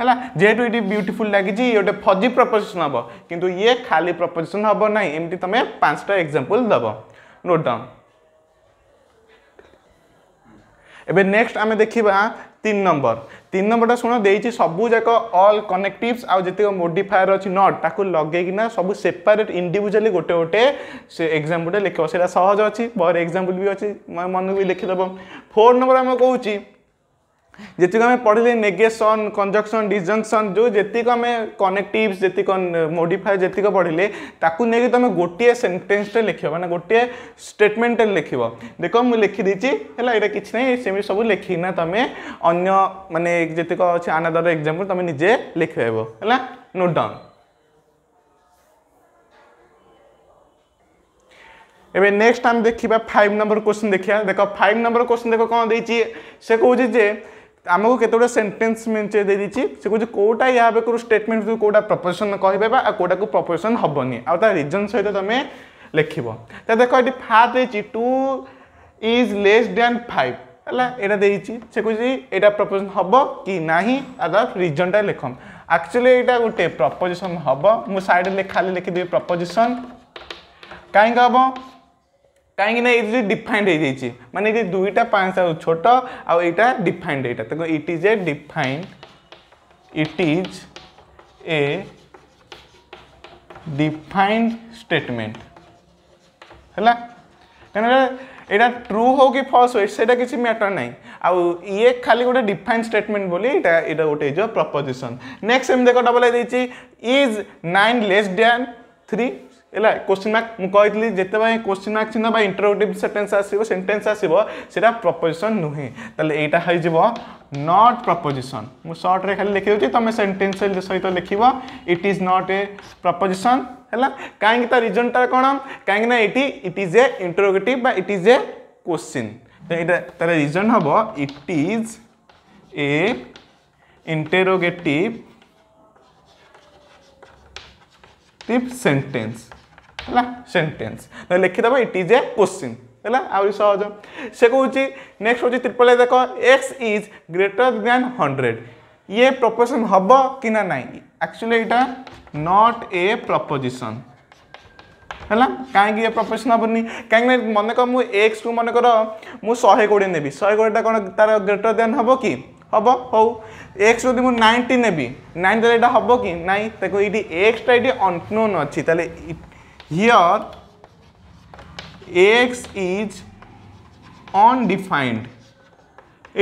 ହେଲା ଯେହେତୁ ଏଠି ବିୟୁଟିଫୁଲ୍ ଲାଗିଛି ଇଏ ଗୋଟେ ଫଜି ପ୍ରପୋଜିସନ୍ ହେବ କିନ୍ତୁ ଇଏ ଖାଲି ପ୍ରପୋଜିସନ୍ ହେବ ନାହିଁ ଏମିତି ତୁମେ ପାଞ୍ଚଟା ଏକ୍ଜାମ୍ପଲ୍ ଦେବ ନୋଟ୍ ଡାଉନ୍ ଏବେ ନେକ୍ସଟ ଆମେ ଦେଖିବା তিন নম্বর তিন নম্বরটা শুনে দিয়েছি সবুযাক অল কনেকটিভস আতক মোডিফায়ার অছি নট তাকে লগাইকিনা সব সেপারেট ইন্ডিভিজুয়ালি গোটে গোটে সে এক্সাম্পলটা লিখব সেটা সহজ অছি বড় এক্সাম্পল বি অছি মনু বি লিখিদেব ফোর নম্বর আমি কৌছি जितक आम पढ़ी नेगेसन कंजक्शन डिजंक्शन जो जितक आम कनेक्टिव जितक मोडाए जितक पढ़ले ताकू तुम गोटे सेन्टेन्सटे लिख मैंने गोटे स्टेटमेंट लिख देख मुझे लिखिदी है ये किसी ना से सब लिखना तुम अन्न मानने जितक अच्छे आनादर एक्जामपल तुम निजे लिख है नोट डाउन एवं नेक्स्ट आम देखा फाइव नंबर क्वेश्चन देखिया देख फाइव नंबर क्वेश्चन देख कौन दे कहे ଆମକୁ କେତେଗୁଡ଼େ ସେଣ୍ଟେନ୍ସ ମେଞ୍ଚେଇ ଦେଇଦେଇଛି ସେ କହୁଛି କେଉଁଟା ଏହା ଆଗରୁ ଷ୍ଟେଟମେଣ୍ଟ କେଉଁଟା ପ୍ରପୋଜିସନ୍ କହିପାରିବା ଆଉ କେଉଁଟାକୁ ପ୍ରପୋଜିସନ୍ ହେବନି ଆଉ ତା ରିଜନ୍ ସହିତ ତୁମେ ଲେଖିବ ତା ଦେଖ ଏଠି ଫାର୍ଷ୍ଟ ଦେଇଛି two is less than five ହେଲା ଏଇଟା ଦେଇଛି ସେ କହୁଛି ଏଇଟା ପ୍ରପୋଜିସନ୍ ହେବ କି ନାହିଁ ଆଉ ତା ରିଜନ୍ଟା ଲେଖ ଆକ୍ଚୁଆଲି ଏଇଟା ଗୋଟେ ପ୍ରପୋଜିସନ୍ ହେବ ମୁଁ ସାଇଡ଼୍ରେ ଖାଲି ଲେଖିଦେବି ପ୍ରପୋଜିସନ୍ କାହିଁକି ହେବ कहीं डिफाइंड हो जाइए मानते दुईटा पाँच छोट आईटा डिफाइंड यहाँ तक it is a defined it is a defined statement है यहाँ ट्रु हो कि फल्स होटा कि मैटर ना आउ ये खाली गोटे डिफाइन स्टेटमेंट बोली ये गोटे प्रपोजिशन नेक्स्ट एम देख double is nine less than three ହେଲା କୋଶ୍ଚିନ୍ ମାର୍କ ମୁଁ କହିଥିଲି ଯେତେବେଳେ କୋଶ୍ଚିନ୍ ମାର୍କ ଚିହ୍ନ ବା ଇଣ୍ଟରୋଗେଟିଭ୍ ସେଣ୍ଟେନ୍ସ ଆସିବ ସେଣ୍ଟେନ୍ସ ଆସିବ ସେଇଟା ପ୍ରପୋଜିସନ୍ ନୁହେଁ ତାହେଲେ ଏଇଟା ହେଇଯିବ ନଟ୍ ପ୍ରପୋଜିସନ୍ ମୁଁ ସର୍ଟରେ ଖାଲି ଲେଖିଦେଉଛି ତୁମେ ସେଣ୍ଟେନ୍ସ ସହିତ ଲେଖିବ it is not a proposition ହେଲା କାହିଁକି ତା ରିଜନ୍ଟା କ'ଣ କାହିଁକିନା ଏଠି ଇଟ୍ ଇଜ୍ ଏ ଇଣ୍ଟରୋଗେଟିଭ୍ ବା ଇଟ୍ ଇଜ୍ ଏ କୋଶ୍ଚିନ୍ ତ ଏଇଟା ତାର ରିଜନ୍ ହେବ it is a interrogative sentences ହେଲା ସେଣ୍ଟେନ୍ସ ଲେଖିଦେବ ଇଟ୍ ଇଜ୍ ଏ କୋଶ୍ଚିନ୍ ହେଲା ଆହୁରି ସହଜ ସେ କହୁଛି ନେକ୍ସଟ ହେଉଛି ତ୍ରିପଲ ଦେଖ X is greater than hundred ଇଏ ପ୍ରପୋଜିସନ୍ ହେବ କି ନା ନାହିଁ ଆକ୍ଚୁଆଲି ଏଇଟା ନଟ୍ ଏ ପ୍ରପୋଜିସନ୍ ହେଲା କାହିଁକି ଇଏ ପ୍ରପୋଜିସନ୍ ହେବନି କାହିଁକିନା ମନେକର ମୁଁ ଏକ୍ସକୁ ମନେକର ମୁଁ ଶହେ କୋଡ଼ିଏ ନେବି ଶହେ କୋଡ଼ିଏଟା କ'ଣ ତା'ର ଗ୍ରେଟର ଦ୍ୟାନ୍ ହେବ କି হব হো এক্স যদি মু নাইনটি নেবি নাইন ଏଇଟା ହେବ କି ନାହିଁ নাই ଏଇଠି ଏକ୍ସଟା ଏଇଠି এটি ଅଛି ତାହେଲେ তাহলে here x is undefined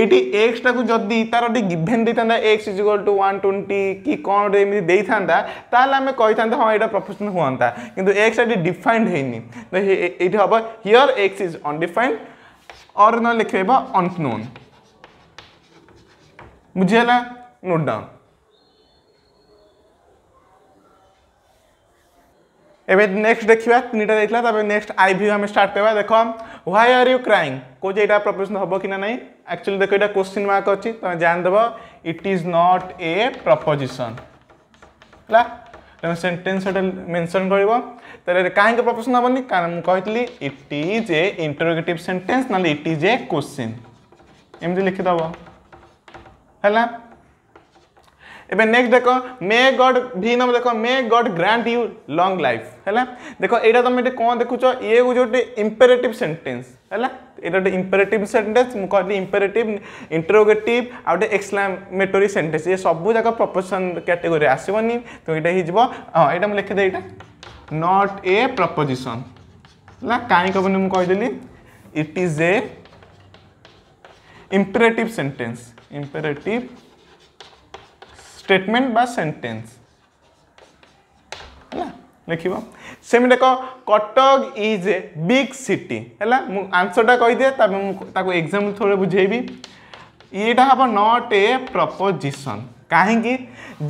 ଏଇଠି ଏକ୍ସଟାକୁ ଯଦି ତା'ର ଗୋଟେ ଗିଭେନ୍ ଦେଇଥାନ୍ତା X is equal to one twenty କି କ'ଣ ଗୋଟେ ଏମିତି ଦେଇଥାନ୍ତା ତାହେଲେ ଆମେ କହିଥାନ୍ତେ ହଁ ଏଇଟା ପ୍ରଫେସନ୍ ହୁଅନ୍ତା କିନ୍ତୁ ଏକ୍ସ ଏଠି ଡିଫାଇଣ୍ଡ ହେଇନି ତ ଏଇଠି ହେବ here X is undefined or ନ ଲେଖିବା ଅନ୍ନୋନ୍ ବୁଝିହେଲା ନୋଟ୍ ଡାଉନ୍ এবে নেক্সট দেখা তিনটা যাই তাপরে নেক্সট আই ভিউ আমি স্টার্ট করা দেখ হোয়াই আর ইউ ক্রাইং কোচ এটা প্রপোজিশন হব কি না নাই আকচুয়ালি দেখ এটা কোশ্চিন মার্ক অছি তুমি জানিদেব it is not a proposition ହେଲା ତେଣୁ ସେଣ୍ଟେନ୍ସ ସେଟା ମେନସନ୍ କରିବ ତାହେଲେ କାହିଁକି ପ୍ରପୋଜନ୍ ହେବନି କାରଣ ମୁଁ କହିଥିଲି ଇଟ୍ ଇଜ୍ ଏ ଇଣ୍ଟରୋଗେଟିଭ୍ ସେଣ୍ଟେନ୍ସ ନହେଲେ ଇଟ୍ ଇଜ୍ ଏ କୋଶ୍ଚିନ୍ ଏମିତି ଲେଖିଦେବ ହେଲା एवं नेक्स्ट देख मे गड भी नम देख मे गड ग्रांट यू लंग लाइफ है देख यहाँ तुम ये कौन देखु ये हो जो इम्पेरेट सेन्टेन्स है ये गोटे इम्पेरेट सेन्टेन्स मुझे इम्पेरेट इंटरोगेट आउ गए एक्सलामेटोरी सेन्टेन्स ये सबूक प्रपोजन कैटेगरी आसवनी तो ये हिजब हाँ यहाँ मुझे दे ये नट ए प्रपोजिशन है कहीं कहनी मुदेली it is a imperative sentence imperative statement বা সেন্টেন্স হ্যাঁ ଲେଖିବ ସେମିତି ଦେଖ Cuttack is a big city ହେଲା ମୁଁ ଆନ୍ସର୍ଟା କହିଦିଏ ତାପରେ ମୁଁ ତାକୁ ଏକ୍ଜାମ୍ପଲ୍ ଥ୍ରୋରେ ବୁଝେଇବି ଏଇଟା ହେବ ନଟ୍ ଏ ପ୍ରପୋଜିସନ୍ କାହିଁକି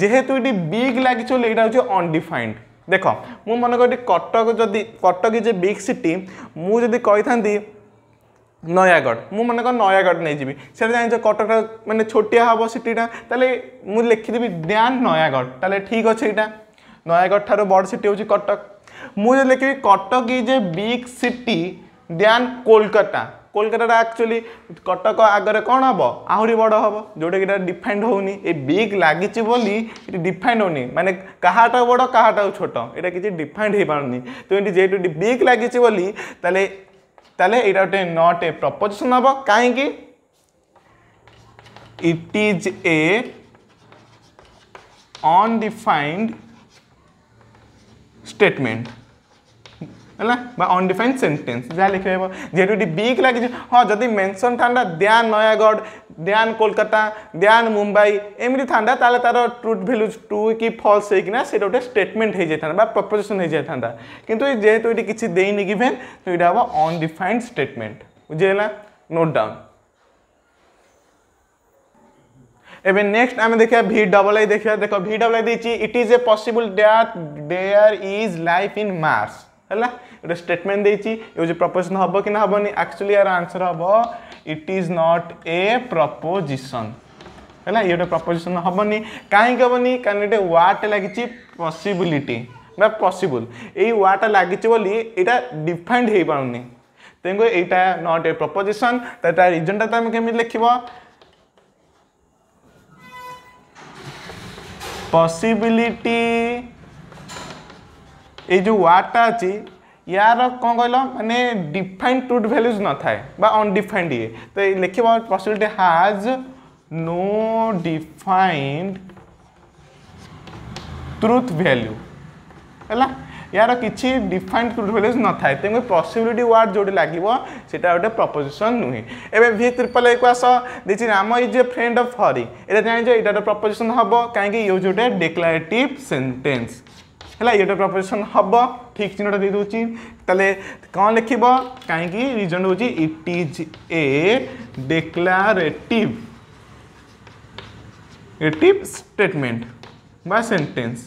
ଯେହେତୁ ଏଠି ବିଗ୍ ଲାଗିଛି ବୋଲି ଏଇଟା ହେଉଛି ଅନ୍ଡିଫାଇଣ୍ଡ ଦେଖ ମୁଁ ମନେକର ଏଠି କଟକ ଯଦି Cuttack is a big city ମୁଁ ଯଦି କହିଥାନ୍ତି নয়াগড় মু মনে কর নয়াগড় যাবি সেটা জানিছ কটকটা মানে ছোটিয়া হব সিটিটা তাহলে মু লিখি দেবি ড্যান নয়াগড় তাহলে ঠিক আছে এটা নয়াগড় ঠার বড় সিটি হচ্ছে কটক মু যদি Cuttack is a big city than Kolkata কলকাতাটা আকচুয়ালি কটক আগরে কম হব আহরি বড় হব যেটা কি এটা ডিফাইন্ড হোনি এই বিগ লাগিছে বলে এটি ডিফাইন্ড হোনি মানে কাহাটা বড় কাহাটা ছোট এটা কিছু ডিফাইন্ড হয়ে পারুনি তো এটি যেহেতু বিগ লাগিছে বলে তাহলে तेल यहाँ गोटे नट ए प्रपोजिशन हम कहीं it is a undefined statement ହେଲା ବା ଅନଡିଫାଇନ୍ ସେଣ୍ଟେନ୍ସ ଯାହା ଲେଖିହେବ ଯେହେତୁ ଏଠି ବିଗ୍ ଲାଗିଛି ହଁ ଯଦି ମେନ୍ସନ୍ ଥାନ୍ତା than Nayagarh than Kolkata than Mumbai ଏମିତି ଥାନ୍ତା ତାହେଲେ ତା'ର ଟ୍ରୁଥ୍ ଭ୍ୟାଲ୍ୟୁଜ୍ ଟୁ କି ଫଲ୍ସ ହେଇକିନା ସେଇଟା ଗୋଟେ ଷ୍ଟେଟମେଣ୍ଟ ହେଇଯାଇଥାନ୍ତା ବା ପ୍ରପୋଜିସନ୍ ହେଇଯାଇଥାନ୍ତା କିନ୍ତୁ ଯେହେତୁ ଏଠି କିଛି ଦେଇନି ଗିଭେନ୍ ତ ଏଇଟା ହେବ ଅନଡିଫାଇନ୍ ଷ୍ଟେଟମେଣ୍ଟ ବୁଝିହେଲା ନୋଟ୍ ଡାଉନ୍ এবার নেক্সট আমি দেখা ভি ডবল আই দেখা দেখো ভি ডবল আই দিয়েছি it is a possible that there is life in Mars है गोटे स्टेटमेंट देखिए प्रपोजिशन हम कि ना हेनी आकचुअली यार आंसर हम it is not a proposition है ये गोटे प्रपोजिशन हेनी कहीं हेनी कहीं गोटे व्वाट लगी पसबिलिटी बा पसबुल यार्डटा लगी यहाँ डिफाइंड हो पारे तेणु यहाँ नट ए प्रपोजिशन रिजनटा तुम कम लिख पसबिलिटी এই যে ওয়ার্ডটা আছে ইয়ার কম কহিল মানে ডিফাইন্ড ট্রুথ ভ্যালুজ নথায় বা অনডিফাইন্ড ইয়ে তো এই লিখব পসিবিলিটি হাজ নো ডিফাইন্ড ট্রুথ ভ্যালু ହେଲା ୟାର କିଛି ଡିଫାଇଣ୍ଡ ଟ୍ରୁଥ୍ ଭ୍ୟାଲ୍ୟୁଜ୍ ନଥାଏ ତେଣୁ ପସିବିଲିଟି ୱାର୍ଡ଼ ଯେଉଁଠି ଲାଗିବ ସେଇଟା ଗୋଟେ ପ୍ରପୋଜିସନ୍ ନୁହେଁ ଏବେ ଭି ତ୍ରିପଲ୍ ଏକୁ ଆସ ଦେଇଛି Ram is a friend of Hari ଏଇଟା ଜାଣିଛ ଏଇଟା ପ୍ରପୋଜିସନ୍ ହେବ କାହିଁକି ଇଏ ହେଉଛି ଗୋଟେ ଡିକ୍ଲାରେଟିଭ୍ ସେଣ୍ଟେନ୍ସ ହେଲା ଇଏଟା ପ୍ରପୋଜିସନ୍ ହେବ ଠିକ୍ ଚିହ୍ନଟା ଦେଇଦେଉଛି ତାହେଲେ କ'ଣ ଲେଖିବ କାହିଁକି ରିଜନ୍ ହେଉଛି ଇଟ୍ ଇଜ୍ ଏ ଡେକ୍ଲାରେଟିଭ୍ ଏଟିଭ୍ ଷ୍ଟେଟମେଣ୍ଟ বা সেন্টেন্স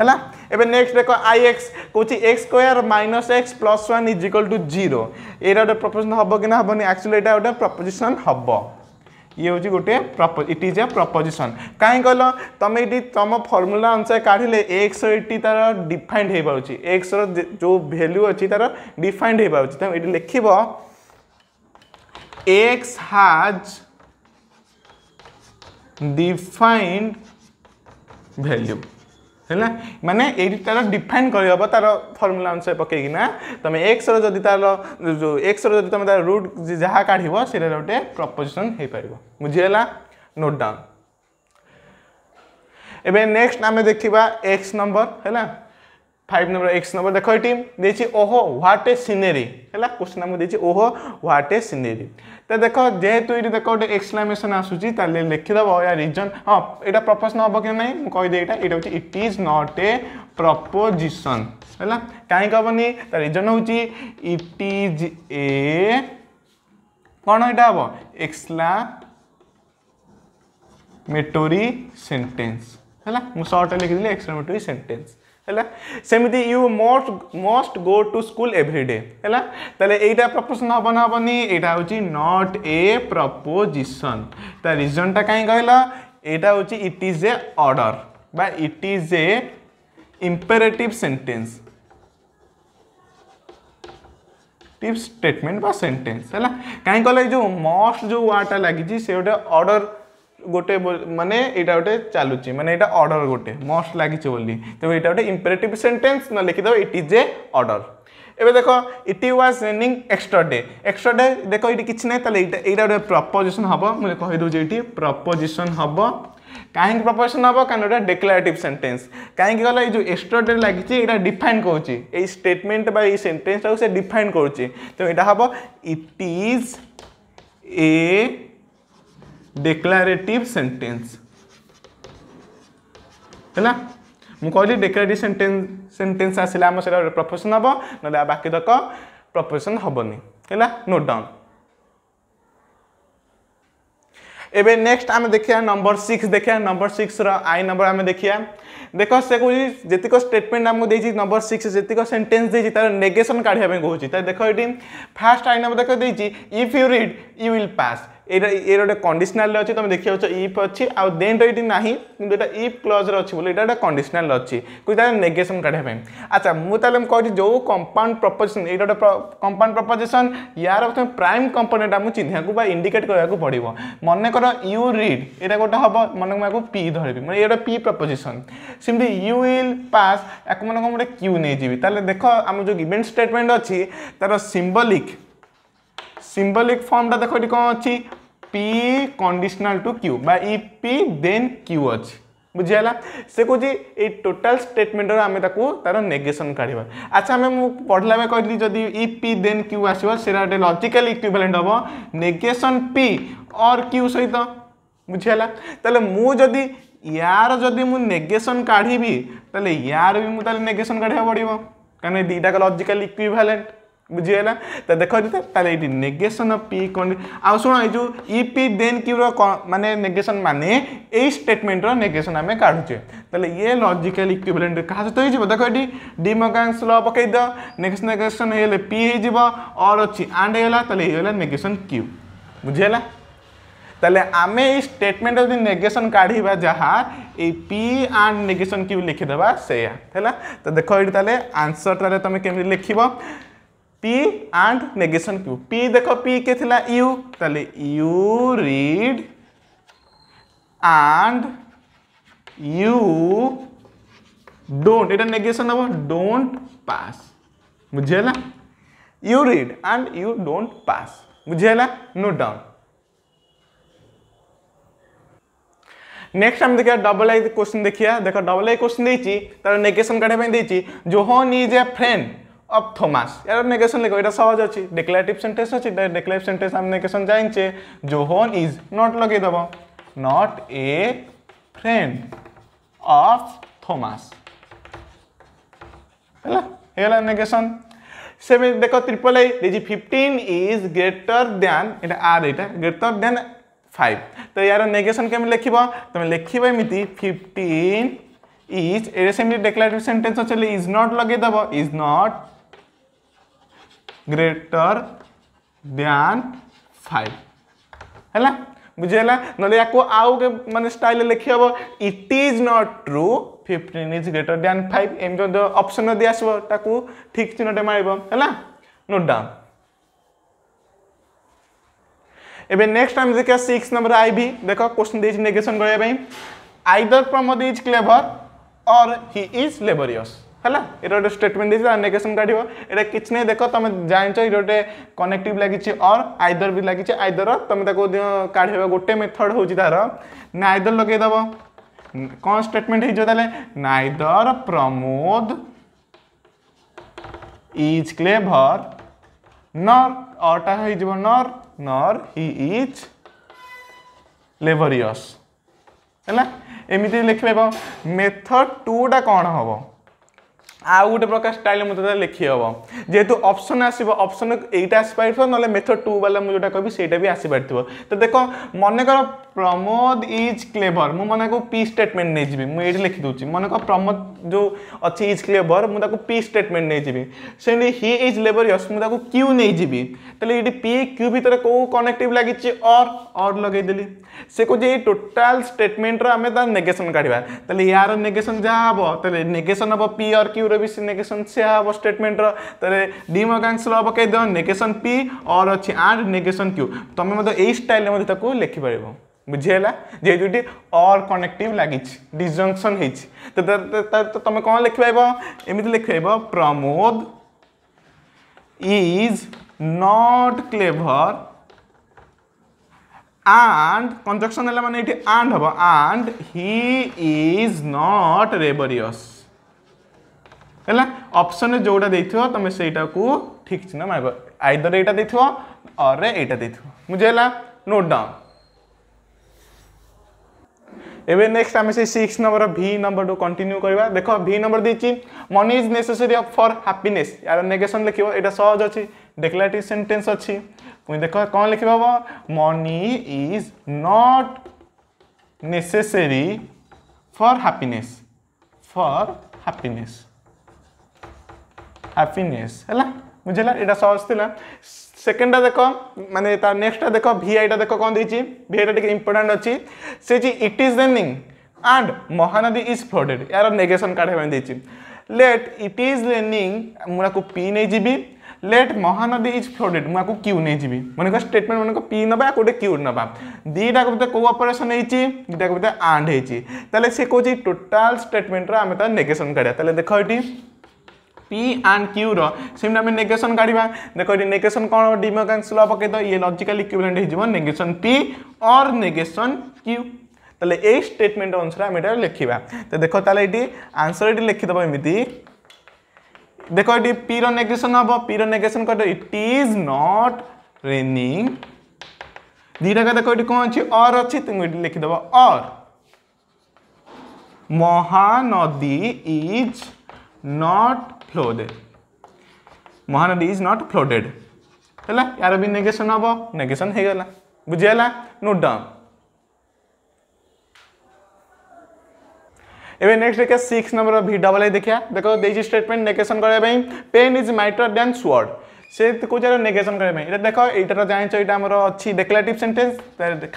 হ্যাঁ এবার নেক্সট দেখ আই এক্স কৌছি x square minus x plus one is equal to zero এটা গোটে প্রপোজিশন হব কি না হবনি আকচুয়ালি এটা গোটে প্রপোজিশন হব ये हूँ गोटे इट इज ए प्रपोजिशन कहीं कह तुम ये तुम फर्मूला अनुसार काढ़ले एक्स एटी तार डिफाइंड हो पाँच एक्स रो भैल्यू अच्छी तार डिफाइंड हो पाँच तुम ये लिख एक्स हाज डिफाइंड भैल्यू ହେଲା ମାନେ ଏଇଠି ତାର ଡିଫାଇନ୍ କରିହେବ ତାର ଫର୍ମୁଲା ଅନୁସାରେ ପକେଇକିନା ତମେ ଏକ୍ସର ଯଦି ତାର ଯେଉଁ ଏକ୍ସର ଯଦି ତମେ ତାର ରୁଟ୍ ଯାହା କାଢ଼ିବ ସେଇଟା ଗୋଟେ ପ୍ରପୋଜିସନ୍ ହେଇପାରିବ ବୁଝିହେଲା ନୋଟ୍ ଡାଉନ୍ ଏବେ ନେକ୍ସଟ ଆମେ ଦେଖିବା ଏକ୍ସ ନମ୍ବର ହେଲା फाइव नंबर एक्स नंबर देख ये ओहो ह्वाट ए सिनेरी है क्वेश्चन आमको देखिए ओहो ह्वाट ए सिनेरी তো দেখ যেহেতু এটি দেখ গোটে এক্সপ্লানেসন আসুচি তাহলে লিখিদেব এর রিজন হ্যাঁ এটা প্রপোজন হব কি না মু কইদে এটা এটা হচ্ছে it is not a proposition হল কাইক হবনি তার রিজন হচ্ছে ইট ইজ এ কোণ এটা হব এক্সলা মেটোরি সেন্টেন্স ହେଲା ମୁଁ ସର୍ଟରେ ଲେଖିଥିଲି ଏକ୍ସପ୍ଲାନେଟୋରୀ ସେଣ୍ଟେନ୍ସ ହେଲା ସେମିତି you most most go to school every day ହେଲା ତାହେଲେ ଏଇଟା ପ୍ରପୋଜିସନ୍ ହେବ ନା ହେବନି ଏଇଟା ହେଉଛି ନଟ୍ ଏ ପ୍ରପୋଜିସନ୍ ତା ରିଜନ୍ଟା କାହିଁ କହିଲ ଏଇଟା ହେଉଛି ଇଟ୍ ଇଜ୍ ଏ ଅର୍ଡ଼ର ବା it is a imperative sentence टिप स्टेटमेंट बा सेंटेंस है कहीं कहले जो मस्ट जो वार्डटा लगी से गोटे अर्डर ଗୋଟେ ମାନେ ଏଇଟା ଗୋଟେ ଚାଲୁଛି ମାନେ ଏଇଟା ଅର୍ଡ଼ର ଗୋଟେ ମଷ୍ଟ ଲାଗିଛି ବୋଲି ତେବେ ଏଇଟା ଗୋଟେ ଇମ୍ପେରେଟିଭ୍ ସେଣ୍ଟେନ୍ସ ନ ଲେଖିଦେବ ଇଟ୍ ଇଜ୍ ଏ ଅର୍ଡ଼ର ଏବେ ଦେଖ it was raining yesterday yesterday ଦେଖ ଏଇଠି କିଛି ନାହିଁ ତାହେଲେ ଏଇଟା ଏଇଟା ଗୋଟେ ପ୍ରପୋଜିସନ୍ ହେବ ମୁଁ କହିଦେଉଛି ଏଇଠି ପ୍ରପୋଜିସନ୍ ହେବ କାହିଁକି ପ୍ରପୋଜିସନ୍ ହେବ କାରଣ ଏଇଟା ଡେକ୍ଲାରେଟିଭ୍ ସେଣ୍ଟେନ୍ସ କାହିଁକି ଗଲା ଏଇ ଯେଉଁ ଏକ୍ସଟ୍ରା ଡେ ଲାଗିଛି ଏଇଟା ଡିଫାଇନ୍ କରୁଛି ଏଇ ଷ୍ଟେଟମେଣ୍ଟ ବା ଏଇ ସେଣ୍ଟେନ୍ସଟାକୁ ସେ ଡିଫାଇନ୍ କରୁଛି ତେଣୁ ଏଇଟା ହେବ it is a declarative sentence ହେଲା ମୁଁ କହିଲି declarative sentence sentence ଆସିଲେ ଆମର ସେଇଟା ପ୍ରଫେସନ୍ ହେବ ନହେଲେ ବାକି ତକ ପ୍ରଫେସନ୍ ହେବନି ହେଲା ନୋଟ୍ ଡାଉନ୍ এবে নেক্সট আমি দেখিয়া নম্বর সিক্স দেখিয়া নম্বর সিক্সর আই নম্বর আমি দেখিয়া দেখ সে কুছি যেতিক স্টেটমেন্ট আমি দিয়েছি নম্বর সিক্স যেতিক সেন্টেন্স দিয়েছি তার নেগেসন কাঢ়া কুচি তাহলে দেখ এটি ফার্স্ট আই নম্বর দেখ দিয়েছি if you read you will pass ଏଇଟା ଏଇଟା ଗୋଟେ କଣ୍ଡିସନାଲ୍ରେ ଅଛି ତୁମେ ଦେଖିବାକୁ ଇଫ୍ ଅଛି ଆଉ ଦେନ୍ର ଏଇଠି ନାହିଁ କିନ୍ତୁ ଏଇଟା ଇଫ୍ କ୍ଲଜ୍ରେ ଅଛି ବୋଲି ଏଇଟା ଗୋଟେ କଣ୍ଡିସନାଲ୍ ଅଛି କିନ୍ତୁ ତା'ର ନେଗେସନ୍ କାଢ଼ିବା ପାଇଁ ଆଚ୍ଛା ମୁଁ ତାହେଲେ ମୁଁ କହୁଛି ଯେଉଁ କମ୍ପାଉଣ୍ଡ ପ୍ରପୋଜିସନ୍ ଏଇଟା ଗୋଟେ କମ୍ପାଉଣ୍ଡ ପ୍ରପୋଜିସନ୍ ୟାର ପ୍ରଥମେ ପ୍ରାଇମ୍ କମ୍ପୋନେଣ୍ଟଟା ମୁଁ ଚିହ୍ନିବାକୁ ବା ଇଣ୍ଡିକେଟ୍ କରିବାକୁ ପଡ଼ିବ ମନେକର ୟୁ ରିଡ୍ ଏଇଟା ଗୋଟେ ହେବ ମନେ ମୁଁ ୟାକୁ ପି ଧରିବି ମାନେ ଏଇଟା ପି ପ୍ରପୋଜିସନ୍ ସେମିତି ୟୁ ୱିଲ୍ ପାସ୍ ୟାକୁ ମନେ କ'ଣ ଗୋଟେ କ୍ୟୁ ନେଇଯିବି ତାହେଲେ ଦେଖ ଆମର ଯେଉଁ ଇଭେଣ୍ଟ ଷ୍ଟେଟମେଣ୍ଟ ଅଛି ତାର ସିମ୍ବଲିକ୍ ସିମ୍ବଲିକ୍ ଫର୍ମଟା ଦେଖ ଏଠି କ'ଣ ଅଛି पी कंडीशनल टू क्यू बा इ पी देन क्यू अच्छे बुझीगला से कह टोटाल स्टेटमेंट आम तार नेगेसन काढ़ अच्छा आम पढ़ला कहली जब इ पी दे क्यू आसा गोटे लजिकाल इक्विपालेन्ट हम नेगेसन पी और क्यू सहित बुझीगला तेल मुझे यार जदि मुगेसन काढ़ी तेल यार भी मुझे नेगेसन काढ़ पड़ो कहीं दुटाक लजिकाल इक्विपालेन्ट बुझीगला तो देख तेल नेगेसन अफ पी कौन आउ शुण e ये इपी देन क्यूर मानने नेगेसन मान यही स्टेटमेंटर नेगेसन आम काढ़ुचे तो ये लजिकाल इक्विभेलेंट क्या सहित हो देख ये डी ल पकईद नेक्स्ट नेगेसन हो पी हो और अच्छी आंड होगा नेगेसन क्यू बुझीगला तेल आम ये स्टेटमेंट जो नेगेसन काढ़ा जहाँ ये पी आंड नेगेसन क्यू लिखिदेवा से तो देख ये आंसर तुम कमी लिख p and negation q p देखो पी के थिला यू ताले you read and you don't इटा नेगेशन हम डोंट पास बुझेला you read and you don't pass बुझेला नो डाउट नेक्स्ट हम देखा डबल आई क्वेश्चन देखिए देख डबल आई क्वेश्चन तार नेगेशन काढ़ा John is a friend of Thomas এর নেগেশন লিখো এটা সহজ অছি ডিক্লারেটিভ সেন্টেন্স অছি ডিক্লারেটিভ সেন্টেন্স আমি নেগেশন জানিছে জোহন ইজ নট লগাই দেব not a friend of Thomas ହେଲା ହେଇଗଲା ନେଗେସନ୍ ସେମିତି ଦେଖ ତ୍ରିପଲ୍ ଆଇ ଦେଇଛି ଫିଫ୍ଟିନ୍ ଇଜ୍ ଗ୍ରେଟର ଦ୍ୟାନ୍ ଏଇଟା ଆର୍ ଏଇଟା ଗ୍ରେଟର ଦ୍ୟାନ୍ ଫାଇଭ୍ ତ ୟାର ନେଗେସନ୍ କେମିତି ଲେଖିବ ତୁମେ ଲେଖିବ ଏମିତି ଫିଫ୍ଟିନ୍ ଇଜ୍ ଏଇଟା ସେମିତି ଡେକ୍ଲାରେଟିଭ୍ ସେଣ୍ଟେନ୍ସ ଅଛି ଇଜ୍ ନଟ୍ ଲଗେଇଦେବ is not greater than five है बुझेगा ना या आउ मान स्टाइल लिखी हे it is not true fifteen is greater than five एम अपसन जब आसो ठीक चिन्हटे मार है नोट डाउन एवं नेक्स्ट आम देखा सिक्स नंबर आई भी देख क्वेश्चन देखिए नेगेसन करने आईदर प्रमोद इज क्लेभर और ही इज लेबरियस है गोटे स्टेटमेंट देखिए नेगेसन काढ़ किसी नहीं देख तुम जान ये गोटे कनेक्टिव लगी और आइदर भी लगी आईदर तुम काढ़ गोटे मेथड हूँ तार नाइदर लगेद कौन स्टेटमेंट हो नाइदर प्रमोद इज क्लेभर नर अटा हो नर नर हि इज है एमती लिखे मेथड टूटा कौन हम आउ गोटे प्रकार स्टाइल मतलब लिखिहब जेहतु अप्सन आसो अप्सन एकटा आसपार ना मेथड टू वाला मुझे जो कहि से आसपार तो देख मन कर प्रमोद इज क्लेवर मुझ मन को पी स्टेटमेंट नहींजी मुझे ये लिखि दूँ मनेक प्रमोद जो अच्छी इज क्लेवर मुझे पी स्टेटमेंट नहीं जी से हि इज लेबर यस मुझे क्यू नहींजी तो ये पी क्यू भितर कौ कनेक्ट लगी अर अर लगेदेली से कहे ये टोटाल स्टेटमेंट रेगेसन काढ़ा तो यार नेगेसन जहाँ हे तो नेगेसन हम पी अर क्यू र भी नेगेसन से हम स्टेटमेंट रे री मकांश पकईद नेगेसन पी और अच्छी आंड नेगेसन क्यू तुम यही स्टाइल लेखिपार बुझेगा जे ये अर कनेक्टिव लगी डिजंक्शन हो तुम कौन लिखिप एम लिखिप Pramod is not clever and conjunction ହେଲା ମାନେ ଏଠି आंड ହବ and he is not rebellious ହେଲା ଅପସନ୍ରେ ଯେଉଁଟା ଦେଇଥିବ ତୁମେ ସେଇଟାକୁ ଠିକ୍ ଚିହ୍ନ ମାରିବ ଆଇଦର ଏଇଟା ଦେଇଥିବ ଅର୍ରେ ଏଇଟା ଦେଇଥିବ ବୁଝି ହେଲା ନୋଟ୍ ଡାଉନ୍ এবে নেক্সট আমি সেই সিক্স নম্বর ভি নম্বরটু কন্টিনিউ করা দেখ ভি নম্বর দিয়েছি money is necessary for happiness ইয়ার নেগেসন লিখব এটা সহজ অছি ডেক্লারেটিভ সেন্টেন্স অছি পুঁ দেখ কম লিখব হব money is not necessary for happiness for happiness happiness ହେଲା ବୁଝିଲା ଏଇଟା ସର୍ଚ୍ଚ ଥିଲା ସେକେଣ୍ଡଟା ଦେଖ ମାନେ ତା ନେକ୍ସଟଟା ଦେଖ ଭିଆଇଟା ଦେଖ କ'ଣ ଦେଇଛି ଭିଆଇଟା ଟିକେ ଇମ୍ପୋର୍ଟାଣ୍ଟ ଅଛି ସେ ଯେ it is raining and Mahanadi is flooded ଏହାର ନେଗେସନ୍ କାଢ଼ିବା ପାଇଁ ଦେଇଛି ଲେଟ୍ ଇଟ୍ ଇଜ୍ ରେନିଂ ମୁଁ ତାକୁ ପି ନେଇଯିବି ଲେଟ୍ ମହାନଦୀ ଇଜ୍ ଫ୍ଲଡେଡ୍ ମୁଁ ଆକୁ କ୍ୟୁ ନେଇଯିବି ମନେକର ଷ୍ଟେଟମେଣ୍ଟ ମନେକର ପି ନେବା ଆଉ ଗୋଟେ କ୍ୟୁ ନେବା ଦୁଇଟାକୁ ଭିତରେ କେଉଁ ଅପରେସନ୍ ହେଇଛି ଦୁଇଟାକୁ ଭିତରେ ଆଣ୍ଡ ହେଇଛି ତାହେଲେ ସେ କହୁଛି ଟୋଟାଲ୍ ଷ୍ଟେଟମେଣ୍ଟର ଆମେ ତା ନେଗେସନ୍ କାଢ଼ିବା ତାହେଲେ ଦେଖ ଏଠି पी एंड क्यू रिमटा आम नेगेसन काढ़ा देखो ये नेगेसन कौन डिमोकांस ल तो ये लॉजिकल इक्विवेलेंट हो नेगेसन पी और नेगेसन क्यू तेल ये स्टेटमेंट अनुसार आम यहाँ लिखा तो देख तेल ये आंसर ये लिखिदेव एमती देख ये पी रेगेसन हम पी रेगेसन कर इट इज नट रेनिंग का देख ये कौन अच्छी और अच्छी तुम ये लिखिदेव और Mahanadi is not flooded Mahanadi is not flooded ହେଲା ୟାର ବି ନେଗେସନ୍ ହେବ ନେଗେସନ୍ ହେଇଗଲା ବୁଝିଗଲା ନୋ ଡମ୍ ଏବେ ନେକ୍ସଟ ଦେଖିବା six number V double A ଦେଖିବା ଦେଖ ଦେଇଛି ଷ୍ଟେଟମେଣ୍ଟ ନେଗେସନ୍ କରିବା ପାଇଁ pen is mightier than sword ସେ କେଉଁ ଜାଗାରେ ନେଗେସନ୍ କରିବା ପାଇଁ ଏଇଟା ଦେଖ ଏଇଟାର ଜାଣିଛ ଏଇଟା ଆମର ଅଛି ଡେକ୍ଲାରେଟିଭ୍ ସେଣ୍ଟେନ୍ସ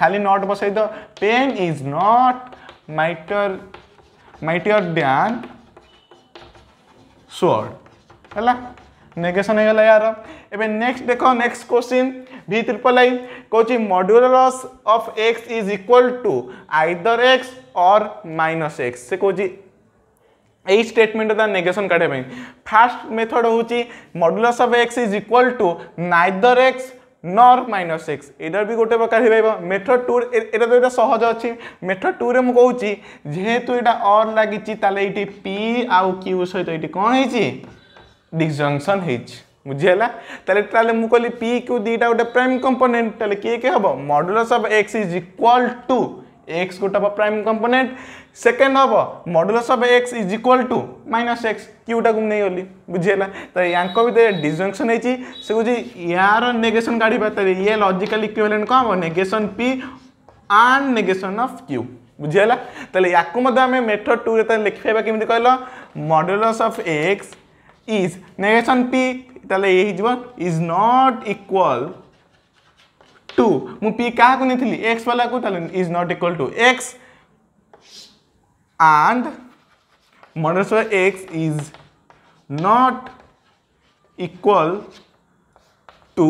ଖାଲି ନଟ୍ ବସାଇ the pen is not mightier mightier than sword है नेगेसन हो गला यार एवं नेक्स्ट देख next question V triple I कौन module of x is equal to either x or minus x से कौन यही स्टेटमेंट नेगेसन काढ़ फास्ट मेथड हूँ module of x is equal to neither x nor minus x এটার ବି ଗୋଟେ ପ୍ରକାର ହେଇପାରିବ ମେଥଡ଼ ଟୁ ଏଇଟା ତ ଏଇଟା ସହଜ ଅଛି ମେଥଡ଼ ଟୁରେ ମୁଁ କହୁଛି ଯେହେତୁ ଏଇଟା ଅର୍ ଲାଗିଛି ତାହେଲେ ଏଇଠି ପି ଆଉ କ୍ୟୁ ସହିତ ଏଇଠି କ'ଣ ହେଇଛି ଡିଜଙ୍କସନ୍ ହେଇଛି ବୁଝିହେଲା ତାହେଲେ ତାହେଲେ ମୁଁ କହିଲି ପି କ୍ୟୁ ଦୁଇଟା ଗୋଟେ ପ୍ରାଇମ୍ କମ୍ପୋନେଣ୍ଟ ତାହେଲେ କିଏ କିଏ ହେବ modulus of x is equal to x ଗୋଟେ ହେବ ପ୍ରାଇମ୍ କମ୍ପୋନେଣ୍ଟ सेकेंड हम modulus of x is equal to minus x क्यूटा को नहींगली बुझेगा तो या भितर डिजंक्शन होगी यार नेगेसन काढ़ी पारे ये लजिकाल इक्वेलेंट कौन हम negation p and negation of q बुझेगा तो या मेथड टू जो लिखा कमी कह modulus of x is negation p तेल ये इज नट इक्वाल टू मु पी क्या नहीं एक्स वाला को is not equal to x and modulus of x is not equal to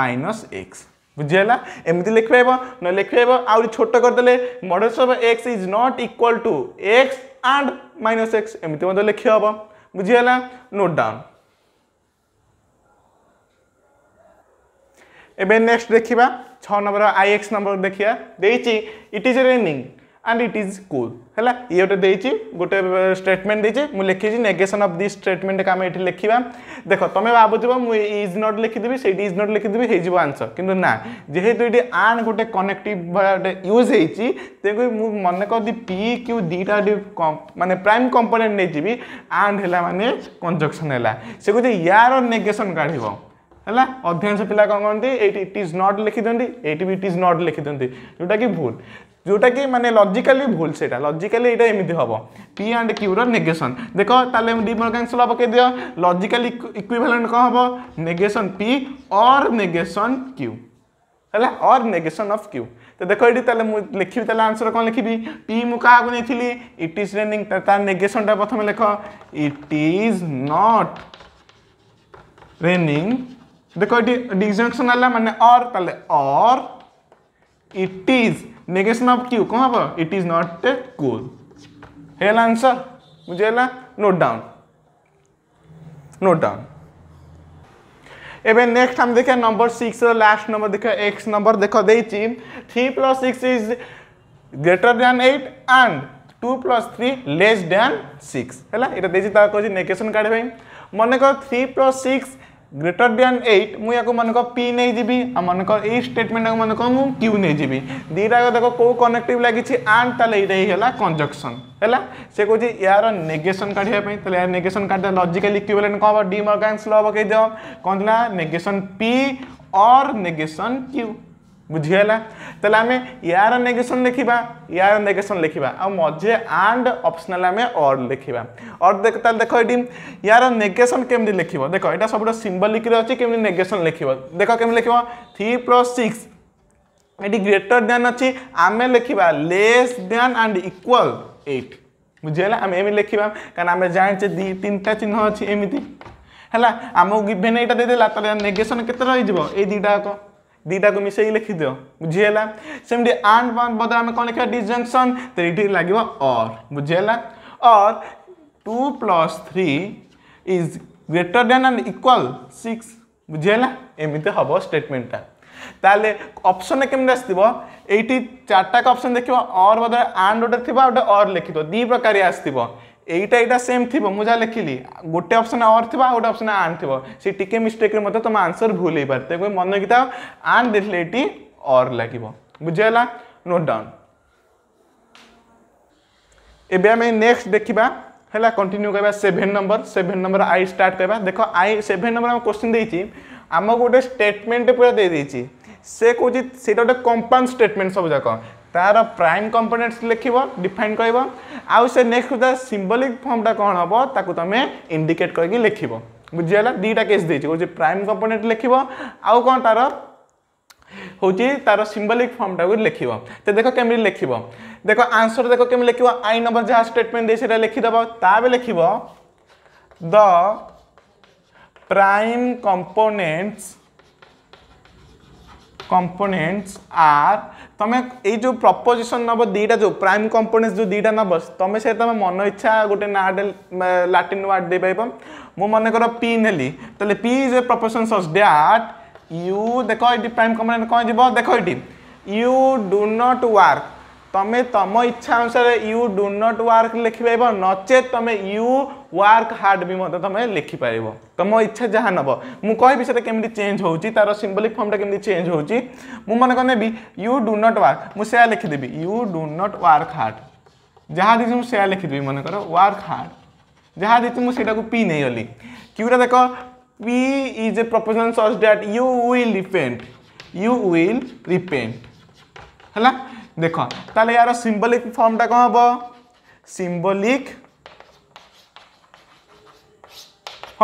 minus x बुझेगा एमती लिखे न लिखे आहरी छोट करदे modulus of x is not equal to x and minus x एमती हे बुझेगा नोट डाउन एवं नेक्स्ट देखा छ नंबर आई एक्स नंबर देखा it is raining and it is cool ହେଲା ଇଏ ଗୋଟେ ଦେଇଛି ଗୋଟେ ଷ୍ଟେଟମେଣ୍ଟ ଦେଇଛି ମୁଁ ଲେଖିଛି ନେଗେସନ୍ ଅଫ୍ ଦିସ୍ ଷ୍ଟେଟମେଣ୍ଟକୁ ଆମେ ଏଠି ଲେଖିବା ଦେଖ ତମେ ଭାବୁଥିବ ମୁଁ ଇଜ୍ ନଟ୍ ଲେଖିଦେବି ସେଇଠି ଇଜ୍ ନଟ୍ ଲେଖିଦେବି ହେଇଯିବ ଆନ୍ସର କିନ୍ତୁ ନା ଯେହେତୁ ଏଠି ଆଣ୍ଡ ଗୋଟେ କନେକ୍ଟିଭ୍ ଭଳିଆ ଗୋଟେ ୟୁଜ୍ ହେଇଛି ତେଣୁ ମୁଁ ମନେ କର ଯଦି ପି କ୍ୟୁ ଦୁଇଟା ମାନେ ପ୍ରାଇମ୍ କମ୍ପୋନେଣ୍ଟ ନେଇଯିବି ଆଣ୍ଡ ହେଲା ମାନେ କଞ୍ଜକ୍ସନ୍ ହେଲା ସେ କହୁଛି ୟାର ନେଗେସନ୍ କାଢ଼ିବ ହେଲା ଅଧିକାଂଶ ପିଲା କ'ଣ କରନ୍ତି ଏଇଠି ଇଟ୍ ଇଜ୍ ନଟ୍ ଲେଖିଦିଅନ୍ତି ଏଇଠି ବି ଇଟ୍ ଇଜ୍ ନଟ୍ ଲେଖିଦିଅନ୍ତି ଯେଉଁଟାକି ଭୁଲ जोटा कि मैंने लॉजिकली भूल से लॉजिकली एटा एमिति हबो p एंड q रो नेगेशन देखो ताले डी मोर्गन लॉ पके दियो लॉजिकली नेगेसन को हबो और नेगेशन q हला और नेगेशन ऑफ q तो देख ये ताले आंसर कौन लिखिबी पी मुझे का इट इज रेनिंग ता नेगेशन ता प्रथम लिख इट इज नॉट रेनिंग देख ये डिजंक्शन आला माने और ताले it is negation of q कहाँ पर it is not a cool हेला आंसर मुझे हेला नोट डाउन नोट डाउन এবার নেক্সট আমি দেখে নম্বর সিক্স লাস্ট নম্বর দেখে এক্স নম্বর দেখ দিয়েছি three plus six is greater than eight and two plus three less than six হল এটা দিয়েছি তা কী নেগেসন কাঢ়া মনে কর three plus six greater than eight মু মানুষ পি নেই যাবি আমার এই স্টেটমেন্ট মানুষ মু কিউ নেই যাবি দুইটা দেখ কেউ কনেকটিভ লাগিছে আন্ড তাহলে এইটা হল কনজকশন হল সে কৌছে ইয়ার নেগেসন কাঢ়া তাহলে ইয়ার নেগেসন কাঢ়িদে লজিকালি ইকুইভ্যালেন্ট কম হব ডি মর্গানস ল পকাই দেব কম negation P or negation q बुझीगला तो आम यार नेगेसन लिखा यार नेगेसन लिखा आ मझे आंड अपसनाल आम अर् लिखा अर् देख देख ये यार नेगेसन केमी लिख देख यहाँ सब सिम्बलिक अच्छे केमी नेगेसन लिख देख के लिख थ्री प्लस सिक्स ये ग्रेटर दैन अच्छी आम लिखा लेस दैन इक्वाल एट बुझीगला आम एम लिखा कहीं आम जाचे दी तीन टा चिन्ह अच्छी एमती है आम गिभेन यहाँ देदेला तो नेगेसन के दुटा दीटा को मिसे लिखीद बुझीगला सेमती आंड बंद बदल आम कौन लिखा डिजंक्शन तो ये लगे अर बुझेगा or two plus three is greater than and equal six बुझीगला एमती हम स्टेटमेंटा तेल अप्सन केमी आसव यार अप्सन देख अर बदल आंड गोटे थी गोटे अर लिखित दी प्रकार आसव यहीटा यहाँ सेम थी मुझे लिखिली गोटे अप्सन अर् थी गोटे अप्सन आन थी सी टे मिस्टेक मत तुम आंसर भूल हो पारे कोई मन की था आन देखे ये अर लगे बुझेगा नोट डाउन एम नेक्स्ट देखा है कंटिन्यू कह seven number seven number I start कह देख आई सेभेन नंबर आम क्वेश्चन देती आमको गोटे स्टेटमेंट पूरा दे देती से कहते सीटा गोटे कंपाउंड स्टेटमेंट सब जाक তার প্রাইম কম্পোনেন্টস লিখব ডিফাইন করব আউ সে নেক্সট তা সিম্বলিক ফর্মটা কোণ হব তাকে তুমি ইন্ডিকেট করি লিখব বুঝিগাল দুইটা কেস দিয়েছি হচ্ছে প্রাইম কম্পোনেন্ট লিখব আউ কোণ তার হচ্ছে তার সিম্বলিক ফর্মটা লিখব তো দেখ কেমি লিখব দেখ আনসর দেখ কেমি লিখব আই নম্বর যা স্টেটমেন্ট দিয়ে সেটা লিখিদেব তাবে লিখব the prime components components are তুমি এই যে প্রপোজিশন নব দুইটা যে প্রাইম কম্পোনেন্টস যে দুইটা নব তুমি সে তুমি মন ইচ্ছা গোটে নাড লাটিন ওয়ার্ড দিয়ে পাইব মু মনে কর পি নেলি তাহলে p is a proposition such that you দেখ এটি প্রাইম কম্পোনেন্ট কম যাব দেখ এটি ইউ ডু নট ওয়ার্ক তুমি তম ইচ্ছা অনুসারে ইউ ডু নট ওয়ার্ক লেখিপাইব নচেত তুমি ইউ ওয়ার্ক হার্ড বি মধ্যে তুমি লিখিপার তুম ইচ্ছা যা নেব মু কবি সেটা কেমি চেঞ্জ হচ্ছে তার সিম্বলিক ফর্মটা কেমি চেঞ্জ হচ্ছে মু মনে করেবি ইউ ডু নট ওয়ার্ক মু সে লিখিদেবি you do not work hard যা দিয়েছি মু সে লিখিদেবি মনে কর ওয়ার্ক হার্ড যা দিয়েছি মু সেটা পি নেইগলি কিউটা দেখ p is a proposition such that you will repent you will repent হল দেখ তাহলে ইয়ার সিম্বলিক ফর্মটা কম হব সিম্বলিক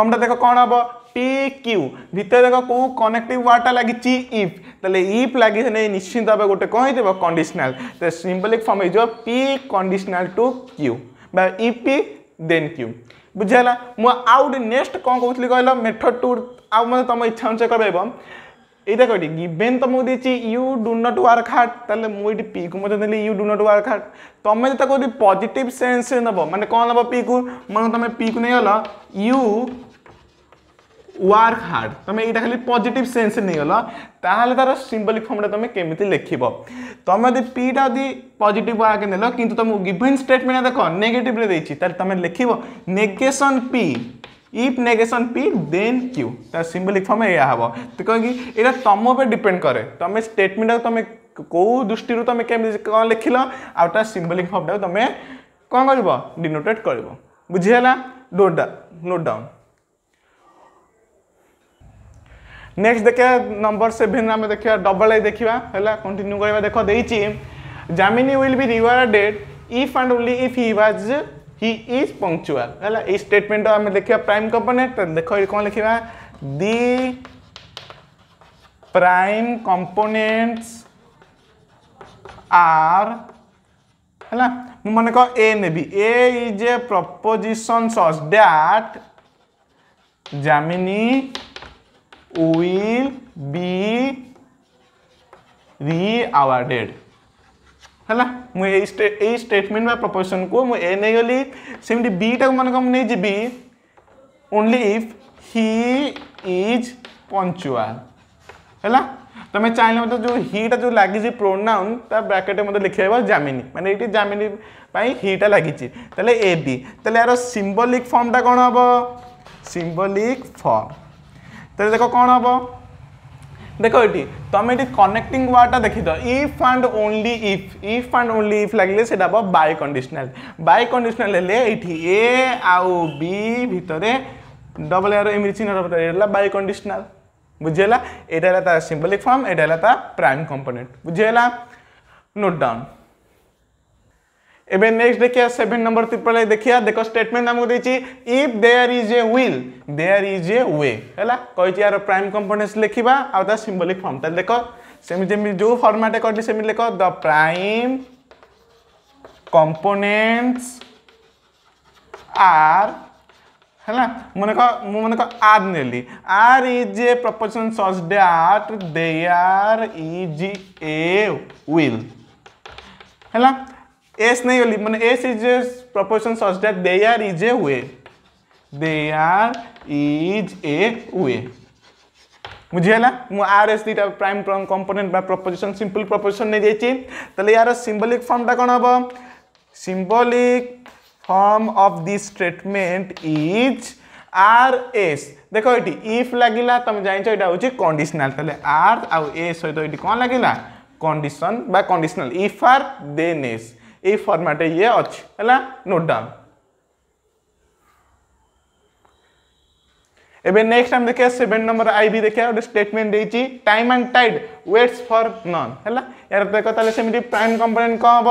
ফর্মটা দেখো কম হব পি কিউ ভিতরে দেখো কেউ কনেকটিভ ওয়ার্ডটা লাগিছি ইফ তাহলে ইফ লাগিলে নিশ্চিন্ত ভাবে গোটে কম হয়ে যাব কন্ডিশনাল তাহলে সিম্বলিক ফর্ম হয়ে যাব পি কন্ডিশনাল টু কিউ বা ইফ পি দেন কিউ বুঝিলা মু আউ গোটে নেক্সট কম কৌলি কহিল মেথড টু আউ মানে তোমার ইচ্ছা অনুসারে করব এইটা কয়টি গিভেন তোমাকে দিয়েছি you do not work hard তাহলে মু এটি পি কু মধ্যে নেলি you do not work hard তুমি যদি তাকে গোটি পজিটিভ সেন্সরে নেব মানে কম নেব পি কু মানে তুমি পি কু নিয়ে গেল ইউ ওয়ার্ক হার্ড তুমি এইটা খালি পজিটিভ সেন্সে নেইগল তাহলে তার সিম্বলিক ফর্মটা তুমি কেমিতি লিখব তুমি যদি পিটা যদি পজিটিভ ওয়ার্ক নেল কিন্তু তুমি গিভেন স্টেটমেন্ট দেখ নেগেটিভরে দিয়েছি তাহলে তুমি লিখব negation p if negation p then q তার সিম্বলিক ফর্ম এয়া হব তো কী এটা তুম উপরে ডিপেন্ড করে তুমি স্টেটমেন্টটা তুমি কেউ দৃষ্টি তুমি কেমি কম লিখিল আউ তার সিম্বলিক ফর্মটা তুমি কম করব ডিনোটেট করব বুঝিগাল নোট ডাউন নেক্সট দেখা নম্বর সেভেন আমি দেখা ডবল আই দেখা হল কন্টিনিউ করা দেখ দিয়েছি Jamini will be rewarded if and only if he was he is punctual হল এই স্টেটমেন্ট আমি দেখা প্রাইম কম্পোনেট দেখ কম লিখবা দি প্রাইম কম্পোনেন্টস আর ହେଲା ମୁଁ ମନେ କହ ଏ ନେବି ଏ is a proposition such that Jamini will be rewarded ହେଲା ମୁଁ ଏଇ ଏଇ ଷ୍ଟେଟମେଣ୍ଟ ବା ପ୍ରପୋଜିସନ୍କୁ ମୁଁ ଏ ନେଇଗଲି ସେମିତି ବିଟାକୁ ମାନଙ୍କର ମୁଁ ନେଇଯିବି only if he is punctual ହେଲା তুমি চাইলে মতো যে হিটা যে লাগিছে প্রোনাউন তা ব্রাকেটে মতো লিখে দেব জামিনী মানে এটি জামিনী পাই হিটা লাগিছে তাহলে এ বি তাহলে এর সিম্বলিক ফর্মটা কোণ হব সিম্বলিক ফর্ম তাহলে দেখো কোণ হব দেখো এটি তুমি এটি কনেক্টিং ওয়ার্ডটা দেখি দাও if and only if if and only if লাগলে সেটা হব বাই কন্ডিশনাল বাই কন্ডিশনাল হলে এটি এ আউ বি ভিতরে ডবল এর এমনি চিহ্ন এটা বাই কন্ডিশনাল বুঝিলা এটা হল তার সিম্বলিক ফর্ম এটা হল তার প্রাইম কম্পোনেন্ট বুঝিলা নোট ডাউন एबे नेक्स्ट देखिया 7 नंबर ट्रिपल देखिया देखो स्टेटमेंट हमको देछि if there is a will there is a way हैला कहि यार प्राइम कंपोनेंट्स लिखिबा आ द सिंबॉलिक फॉर्म त देखो सेम जे जो फॉर्मेट करली सेम लिखो द प्राइम कंपोनेंट्स आर हैला मने को मु मने को आर नेली R is a proposition such that there is a will हैला एस नहीं गली मैंने S is a proposition such that there is a way there is a way বুঝিগলা মু আর এস দুইটা প্রাইম কম্পোনেন্ট বা proposition simple proposition নিয়ে যাইছি তাহলে ইয়ার সিম্বলিক ফর্মটা কোণ হব symbolic form of this statement is R S দেখ এটি ইফ লাগিলা তুমি জানিছ এটা হচ্ছে কন্ডিশনাল তাহলে আর আউ এ সহ এটি কম লাগিলা কন্ডিশন বা conditional if R then S এই ଫର୍ମାଟ୍ ଇଏ ଅଛି ହେଲା ନୋଟ୍ ଡାଉନ୍ এবে নেক্সট আমি দেখে সেভেন নম্বর আইবি দেখে গোটে স্টেটমেন্ট দিয়েছি time and tide waits for none হ্যাঁ এর দেখ তাহলে সেমি প্রাইম কম্পোনেন্ট কম হব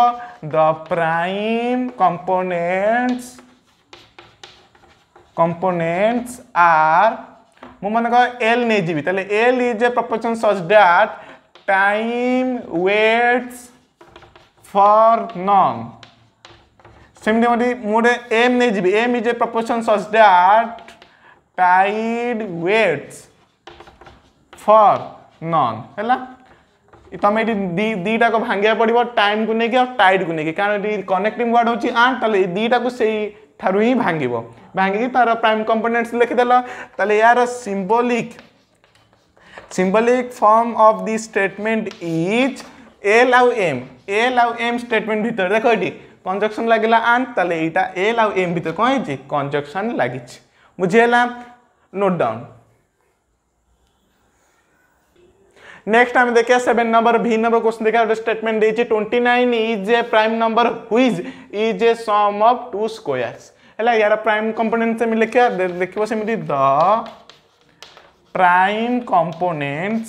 the prime components components are মু মনে কর এল নিয়ে যাবি তাহলে L is a proposition such that time waits for none सेमती मुझे एम नहीं जी M is a proposition such that tide waits for none है तुम ये दीटा को भांगा पड़ टाइम को लेकिन टाइड को लेकिन कारण कनेक्टिंग वार्ड हूँ आ दीटा को सही ठारू ही भांग भांगिक तार प्राइम कंपोनेंट्स लिखिदेल तेल यार symbolic symbolic form of the statement is L আউ এম এল আউ এম স্টেটমেন্ট ভিতরে দেখো এটি কনজকশন লাগিলা আন তাহলে এইটা এল আউ এম ভিতরে কম হয়েছে কনজকশন লাগিছে বুঝিগলা নোট ডাউন नेक्स्ट आम देखा सेवेन नंबर भी नंबर क्वेश्चन देखा गोटे स्टेटमेंट देखिए twenty nine is a prime number which is a sum of two squares है यार प्राइम कंपोनेंट सेम लिखा देखो सेमती the prime components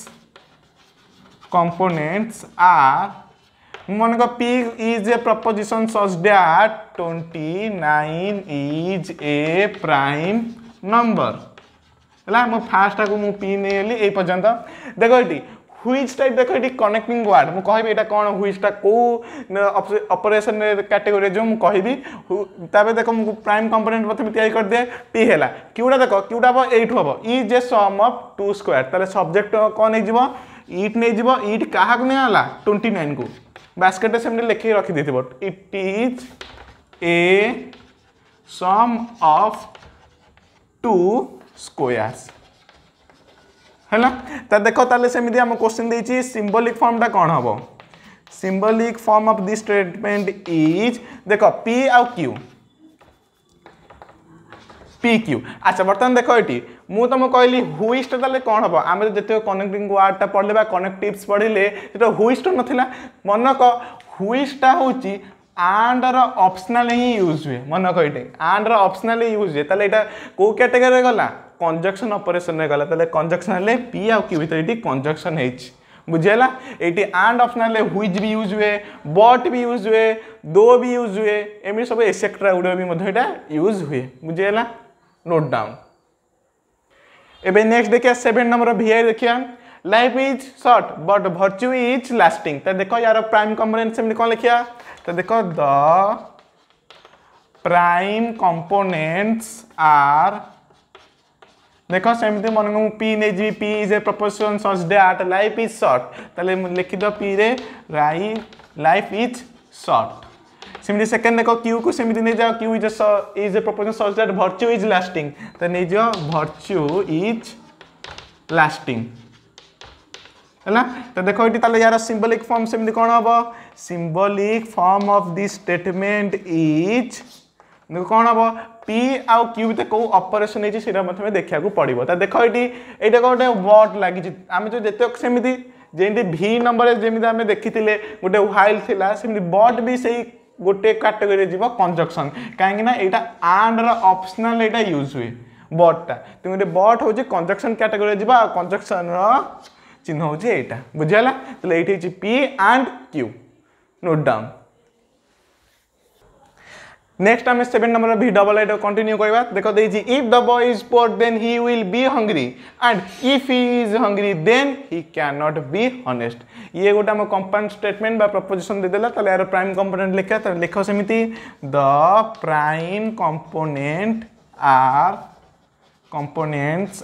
components are মনে কর P is a proposition such that twenty nine is a prime number ହେଲା ମୁଁ ଫାର୍ଷ୍ଟଟାକୁ ମୁଁ ପି ନେଇଗଲି ଏଇ ପର୍ଯ୍ୟନ୍ତ ଦେଖ ଏଠି ହୁଇଜ୍ ଟାଇପ୍ ଦେଖ ଏଠି କନେକ୍ଟିଂ ୱାର୍ଡ଼ ମୁଁ କହିବି ଏଇଟା କ'ଣ ହୁଇଜ୍ଟା କେଉଁ ଅପରେସନ୍ କାଟେଗୋରି ଯେଉଁ ମୁଁ କହିବି ତାପରେ ଦେଖ ମୁଁ ପ୍ରାଇମ୍ କମ୍ପୋନେଣ୍ଟ ପ୍ରଥମେ ତିଆରି କରିଦିଏ ପି ହେଲା କ୍ୟୁଟା ଦେଖ କ୍ୟୁଟା ହେବ ଏଇଠୁ ହେବ is a sum of two square ତାହେଲେ ସବଜେକ୍ଟ କ'ଣ ହେଇଯିବ ইট নেইযিব ইট কাহাকু নিয়ালা টোয়েন্টি নাইন কু বাস্কেটে সেমতি লেখি রখিদেইথিব ইট ইজ এ সম অফ টু স্কোয়ার্স ହେଲା ତ ଦେଖ ତାହେଲେ ସେମିତି ଆମ କ୍ୱେଶ୍ଚିନ୍ ଦେଇଛି ସିମ୍ବୋଲିକ୍ ଫର୍ମଟା କ'ଣ ହେବ symbolic form of the statement is ଦେଖ ପି ଆଉ କ୍ୟୁ ପି କ୍ୟୁ ଆଚ୍ଛା ବର୍ତ୍ତମାନ ଦେଖ ଏଠି ମୁଁ ତୁମକୁ କହିଲି ହୁଇଷ୍ଟଟା ତାହେଲେ କ'ଣ ହେବ ଆମେ ଯେତେକ କନେକ୍ଟିଂ ୱାର୍ଡ଼ଟା ପଢ଼ିଲେ ବା କନେକ୍ଟିଭ୍ସ ପଢ଼ିଲେ ସେଟା ହୁଇଷ୍ଟ ନଥିଲା ମନେ କ ହୁଇଷ୍ଟଟା ହେଉଛି ଆଣ୍ଡର ଅପ୍ସନାଲ୍ ହିଁ ୟୁଜ୍ ହୁଏ ମନେ କ ଏଇଟା ଆଣ୍ଡର ଅପ୍ସନାଲ୍ ୟୁଜ୍ ହୁଏ ତାହେଲେ ଏଇଟା କେଉଁ କ୍ୟାଟେଗୋରୀରେ ଗଲା କଞ୍ଜକ୍ସନ୍ ଅପରେସନ୍ରେ ଗଲା ତାହେଲେ କଞ୍ଜକ୍ସନ୍ ହେଲେ ପି ଆଉ କ୍ୟୁ ଭିତରେ ଏଇଠି କଞ୍ଜକ୍ସନ୍ ହେଇଛି ବୁଝିହେଲା ଏଇଠି ଆଣ୍ଡ ଅପ୍ସନାଲ୍ ହୁଇଜ୍ ବି ୟୁଜ୍ ହୁଏ ବଟ୍ ବି ୟୁଜ୍ ହୁଏ ଦୋ ବି ୟୁଜ୍ ହୁଏ ଏମିତି ସବୁ ଏସେକ୍ଟ୍ରା ଗୁଡ଼ାକ ବି ମଧ୍ୟ ଏଇଟା ୟୁଜ୍ ହୁଏ ବୁଝିହେଲା ନୋଟ୍ ଡାଉନ୍ एबे नेक्स्ट देखिया सेवेन नंबर आई देखिया life is short but virtue is lasting तो देखो यार प्राइम कंपोनेंट से कौन लिखिया तो देखो द प्राइम कंपोनेंट्स आर देखो सेमती मन को पी नहीं जी P is a proposition such that life is short ताले लिखि दो पी रे लाइफ इज शॉर्ट সেমি সেকেন্ড দেখ কিউ কু সেমি নিয়ে যাও Q is is a proposition such that virtue is lasting তো নিয়ে যাও ভর্চু ইজ লাস্টিং ହେଲା ତ ଦେଖ ଏଠି ତାହେଲେ ୟାର ସିମ୍ବୋଲିକ୍ ଫର୍ମ ସେମିତି କ'ଣ ହେବ symbolic form of the statement is କ'ଣ ହେବ ପି ଆଉ କ୍ୟୁ ଭିତରେ କେଉଁ ଅପରେସନ୍ ହେଇଛି ସେଇଟା ମଧ୍ୟ ଦେଖିବାକୁ ପଡ଼ିବ ତ ଦେଖ ଏଠି ଏଇଟା ଗୋଟେ ୱାର୍ଡ଼ ଲାଗିଛି ଆମେ ଯେଉଁ ଯେତେ ସେମିତି ଯେମିତି ଭି ନମ୍ବରରେ ଯେମିତି ଆମେ ଦେଖିଥିଲେ ଗୋଟେ ହ୍ୱାଇଲ୍ ଥିଲା ସେମିତି ବଟ୍ ବି ସେଇ गोटे काटेगोरी जीव कंजक्शन कहीं आंड रपसनाल ये यूज हुए बट्टा तेनाली बट हूँ कंजक्शन कैटेगोरी जी कंजक्शन चिन्ह हूँ यहाँ बुझाला तो ये P and Q note down next আমি সেভেন নম্বর ভি ডবল এটা কন্টিনিউ করা দেখ দিয়েছি if the boy is poor then he will be hungry and if he is hungry then he can not be honest ইয়ে গোটে আমার compound statement বা proposition দিয়েদেলা তাহলে এর প্রাইম কম্পোনেন্ট লেখা তাহলে লেখ সেমিতি দ prime component are components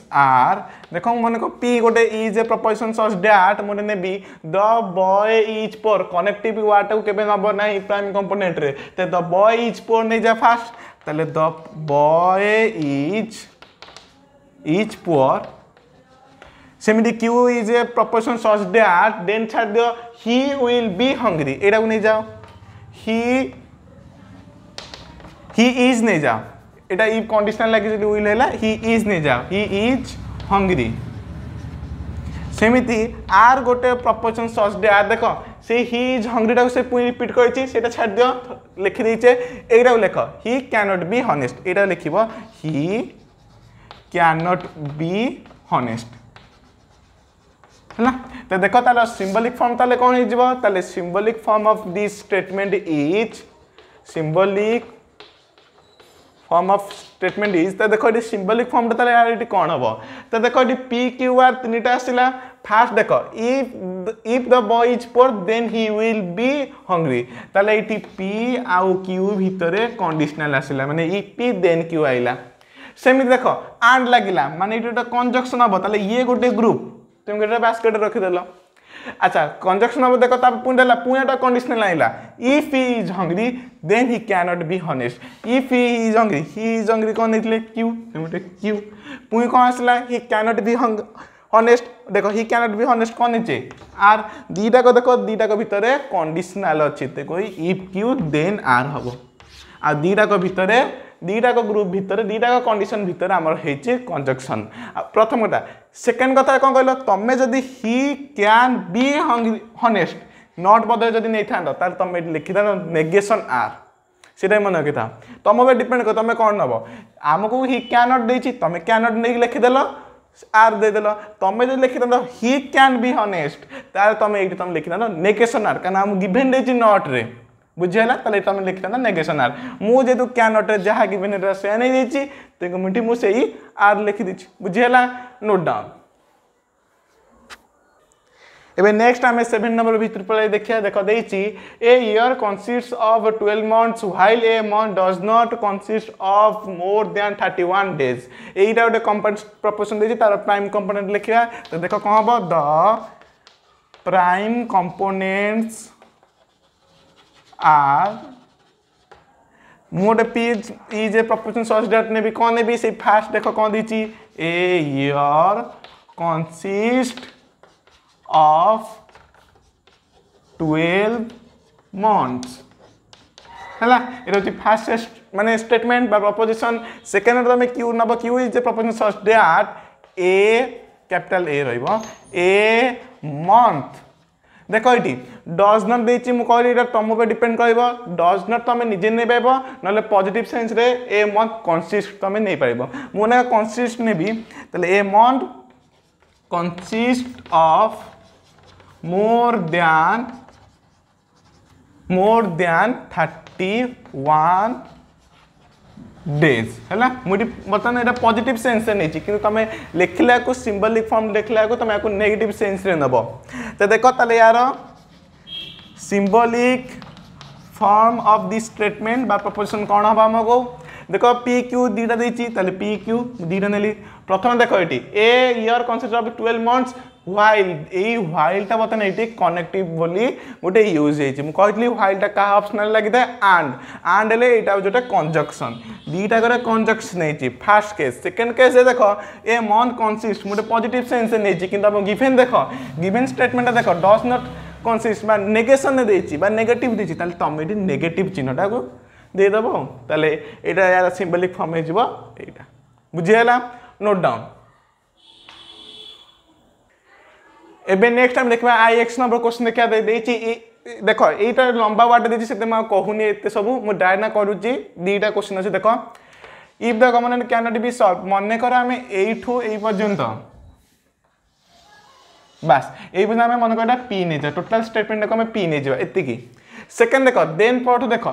are দেখ মনে কর পি গোটে is a proposition such that মনে নেবি দ বয় ইজ পোর কনেকটিভ ওয়ার্ডটাকে কেবে নব না প্রাইম কম্পোনেন্টরে তে দ বয় ইজ পোর নেই যা ফার্স্ট তাহলে the boy is is poor সেমিটি Q is a proposition such that then ছাড় দিও হি উইল বি হংরি এটাকে নিয়ে যাও হি হি ইজ নিয়ে যাও এটা ইফ কন্ডিশনাল লাগে যদি উইল হল হি ইজ নে যাও হি ইজ হংরি সেমিতি আর গোটে প্রপোজন সস ডে আর দেখ সেই হি ইজ হংরিটাকে সে পুঁ রিপিট করেছি সেটা ছাড় দিও লিখে দিয়েছে এইটাও লেখ হি ক্যানট বি হনেস্ট এটা লিখিব হি ক্যানট বি হনেস্ট হ্যাঁ তো দেখ তাহলে সিম্বলিক ফর্ম তাহলে কোণ হয়ে যাব তাহলে symbolic form of this statement is symbolic form of statement is তা দেখ এটি সিম্বলিক ফর্মটা তাহলে আর এটি কম হব তা দেখ এটি পি কিউ আর তিনটা আসলা ফার্স্ট দেখ if if the boy is poor then he will be hungry তাহলে এটি পি আউ কিউ ভিতরে কন্ডিশনাল আসলা মানে ই পি দেন কিউ আইলা সেমিতি দেখ আন্ড লাগিলা মানে এটি গোটা কনজকশন হব তাহলে ইয়ে গোটে গ্রুপ তুমি গোটা বাস্কেট রখিদেল আচ্ছা কনজকশন হব দেখো তারপর পুঁ পুঁটালা পুঁয়াটা কন্ডিশনাল আইলা if he is hungry then he cannot be honest if he is hungry he is hungry কন হয়েছিল কিউ গোটে কিউ পুঁ কন আসলা হি ক্যানট বি হং হনেস্ট দেখো হি ক্যানট বি হনেস্ট কন হয়েছে আর দুইটাক দেখো দুইটাক ভিতরে কন্ডিশনাল অছে দেখো ইফ কিউ দেন আর হব আর দুইটাক ভিতরে দুইটাক গ্রুপ ভিতরে দুইটাক কন্ডিশন ভিতরে আমার হয়েছে কনজকশন প্রথম কথা সেকেন্ড কথা কম কহিল তুমি যদি he can be honest not বদলে যদি নেই থাকে তাহলে তুমি লিখি থাকে নেগেসন আর সেটাই মনে রাখি থাকে তোম উপরে ডিপেন্ড কর তুমি কম নেব আমাকে হি ক্যানট দিয়েছি তুমি ক্যানট নিয়ে লিখিদেল আর দেদেল তুমি যদি লিখি থাকে হি ক্যান বি হনেস্ট তাহলে তুমি এইটি তুমি লিখি থাকে নেগেসন আর কারণ আমি গিভেন দিয়েছি নটরে বুঝি হল তাহলে এটা আমি লিখিলে নেগেসন আর মু যেহেতু ক্যানটে যা গিভেন এটা সেয়া নিয়ে দিয়েছি তেমন এটি মু সেই আর লিখি দিয়েছি বুঝি হল নোট ডাউন এবার নেক্সট আমি সেভেন নম্বর ভিতর পড়াই দেখিয়া দেখ দেইছি a year consist of twelve months while a month does not consist of more than thirty one days এইটা গোটে কম্পোনেন্ট প্রপোজন দিয়েছি তার প্রাইম কম্পোনেন্ট লেখিবা তো দেখ কম হব দ প্রাইম কম্পোনেন্টস are मोड पी ई जे प्रपोजन सर्च डेट ने भी कौन ने भी से फास्ट देखो कौन दीची a year consist of twelve months ହେଲା ଏଇଟା ହେଉଛି ଫାଷ୍ଟ ମାନେ ଷ୍ଟେଟମେଣ୍ଟ ବା ପ୍ରପୋଜିସନ୍ ସେକେଣ୍ଡରେ ତୁମେ କ୍ୟୁ ନେବ କ୍ୟୁ ଇଜ୍ ଯେ ପ୍ରପୋଜିସନ୍ ସର୍ଚ୍ଚ ଡ୍ୟାଟ୍ ଏ କ୍ୟାପିଟାଲ ଏ ରହିବ ଏ ମନ୍ଥ देख ये डज नट दे कहली तुम डिपेड कर डज नट तुम निजे नहीं पाव ना पजिट सेन्स मन्थ कनसीस्ट तुम नहीं पार मुझे कनसीस्ट ने month consist of more than more than thirty one days হ্যাঁ মুটি বর্তমানে এটা পজিটিভ সেন্সে নেছি কিন্তু তুমি লেখিলা সিম্বলিক ফর্ম লেখিলা তুমি এখন নেগেটিভ সেন্সে নেব তো দেখ তাহলে ইয়ার symbolic form of the statement বা প্রপোজিশন কোণ হব আমাকে দেখ পি কিউ দুইটা দিয়েছি তাহলে পি কিউ দুইটা নেলি প্রথমে দেখ এটি a year concept of twelve months while ଏଇ ହ୍ୱାଇଲ୍ଟା ବର୍ତ୍ତମାନ ଏଇଠି କନେକ୍ଟିଭ୍ ବୋଲି ଗୋଟେ ୟୁଜ୍ ହେଇଛି ମୁଁ କହିଥିଲି ହ୍ୱାଇଲ୍ଟା କାହା ଅପ୍ସନାଲ୍ ଲାଗିଥାଏ ଆଣ୍ଡ ଆଣ୍ଡ ହେଲେ ଏଇଟା ହେଉଛି ଯେଉଁଟା କଞ୍ଜକ୍ସନ୍ ଦୁଇଟାକରେ କଞ୍ଜକ୍ସନ୍ ନେଇଛି ଫାର୍ଷ୍ଟ କେସ୍ ସେକେଣ୍ଡ କେସ୍ରେ ଦେଖ ଏ ମନ୍ଥ କନସିଷ୍ଟ ମୁଁ ଗୋଟେ ପଜିଟିଭ୍ ସେନ୍ସରେ ନେଇଛି କିନ୍ତୁ ଆମ ଗିଭେନ୍ ଦେଖ ଗିଭେନ୍ ଷ୍ଟେଟମେଣ୍ଟଟା ଦେଖ ଡସ୍ ନଟ୍ କନସିଷ୍ଟ ବା ନେଗେସନ୍ରେ ଦେଇଛି ବା ନେଗେଟିଭ୍ ଦେଇଛି ତାହେଲେ ତୁମେ ଏଠି ନେଗେଟିଭ୍ ଚିହ୍ନଟାକୁ ଦେଇଦେବ ତାହେଲେ ଏଇଟା ଏହାର ସିମ୍ବଲିକ୍ ଫର୍ମ ହେଇଯିବ ଏଇଟା ବୁଝିହେଲା ନୋଟ୍ ଡାଉନ୍ ଏବେ ନେକ୍ସଟ ଆମେ ଦେଖିବା ଆଇ ଏକ୍ସ ନମ୍ବର କ୍ୱେଶ୍ଚିନ୍ ଦେଖିବା ଦେଇଛି ଦେଖ ଏଇଟା ଲମ୍ବା ୱାର୍ଡ ଦେଇଛି ସେଥିପାଇଁ ମୁଁ କହୁନି ଏତେ ସବୁ ମୁଁ ଡାଇନା କରୁଛି ଦୁଇଟା କ୍ୱେଶ୍ଚିନ୍ ଅଛି ଦେଖ if the government cannot be solve ମନେକର ଆମେ ଏଇଠୁ ଏଇ ପର୍ଯ୍ୟନ୍ତ ବାସ୍ ଏଇ ପର୍ଯ୍ୟନ୍ତ ଆମେ ମନେକର ଏଇଟା ପି ନେଇଯିବା ଟୋଟାଲ ଷ୍ଟେଟମେଣ୍ଟଟାକୁ ଆମେ ପି ନେଇଯିବା ଏତିକି ସେକେଣ୍ଡ ଦେଖ ଦେନ୍ ପରଠୁ ଦେଖ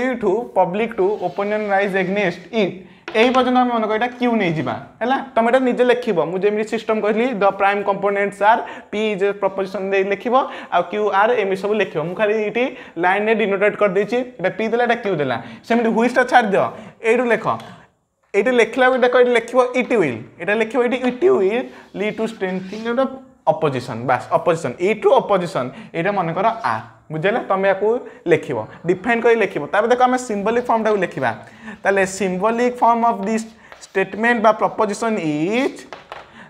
ଏଇଠୁ public to opinion rise against it এই পর্যন্ত আমি মনে করি এটা কিউ নিয়ে যা হ্যাঁ তুমি এটা নিজে লিখব মু যেমি সিস্টম কহিলি the prime components are P is proposition দিয়ে লিখব আর কিউ আর এমনি সব লিখব মু খালি এটি লাইনে ডিনোটেট করে দিয়েছি এটা পি দেলা এটা কিউ দেলা সেমনি হুইসটা ছাড় দিও এইটু লেখ এইটা লেখিলা দেখো এটা লিখব ইটি উইল এটা লিখব এটি it will lead to strengthening opposition বাস অপোজিশন ই টু অপোজিশন এইটা মনে কর আর বুঝলে তুমি ইয়াকু লিখব ডিফাইন করে লিখব তারপরে দেখো আমি সিম্বলিক ফর্মটা লিখবা তাহলে symbolic form of this statement বা প্রপোজিশন ইজ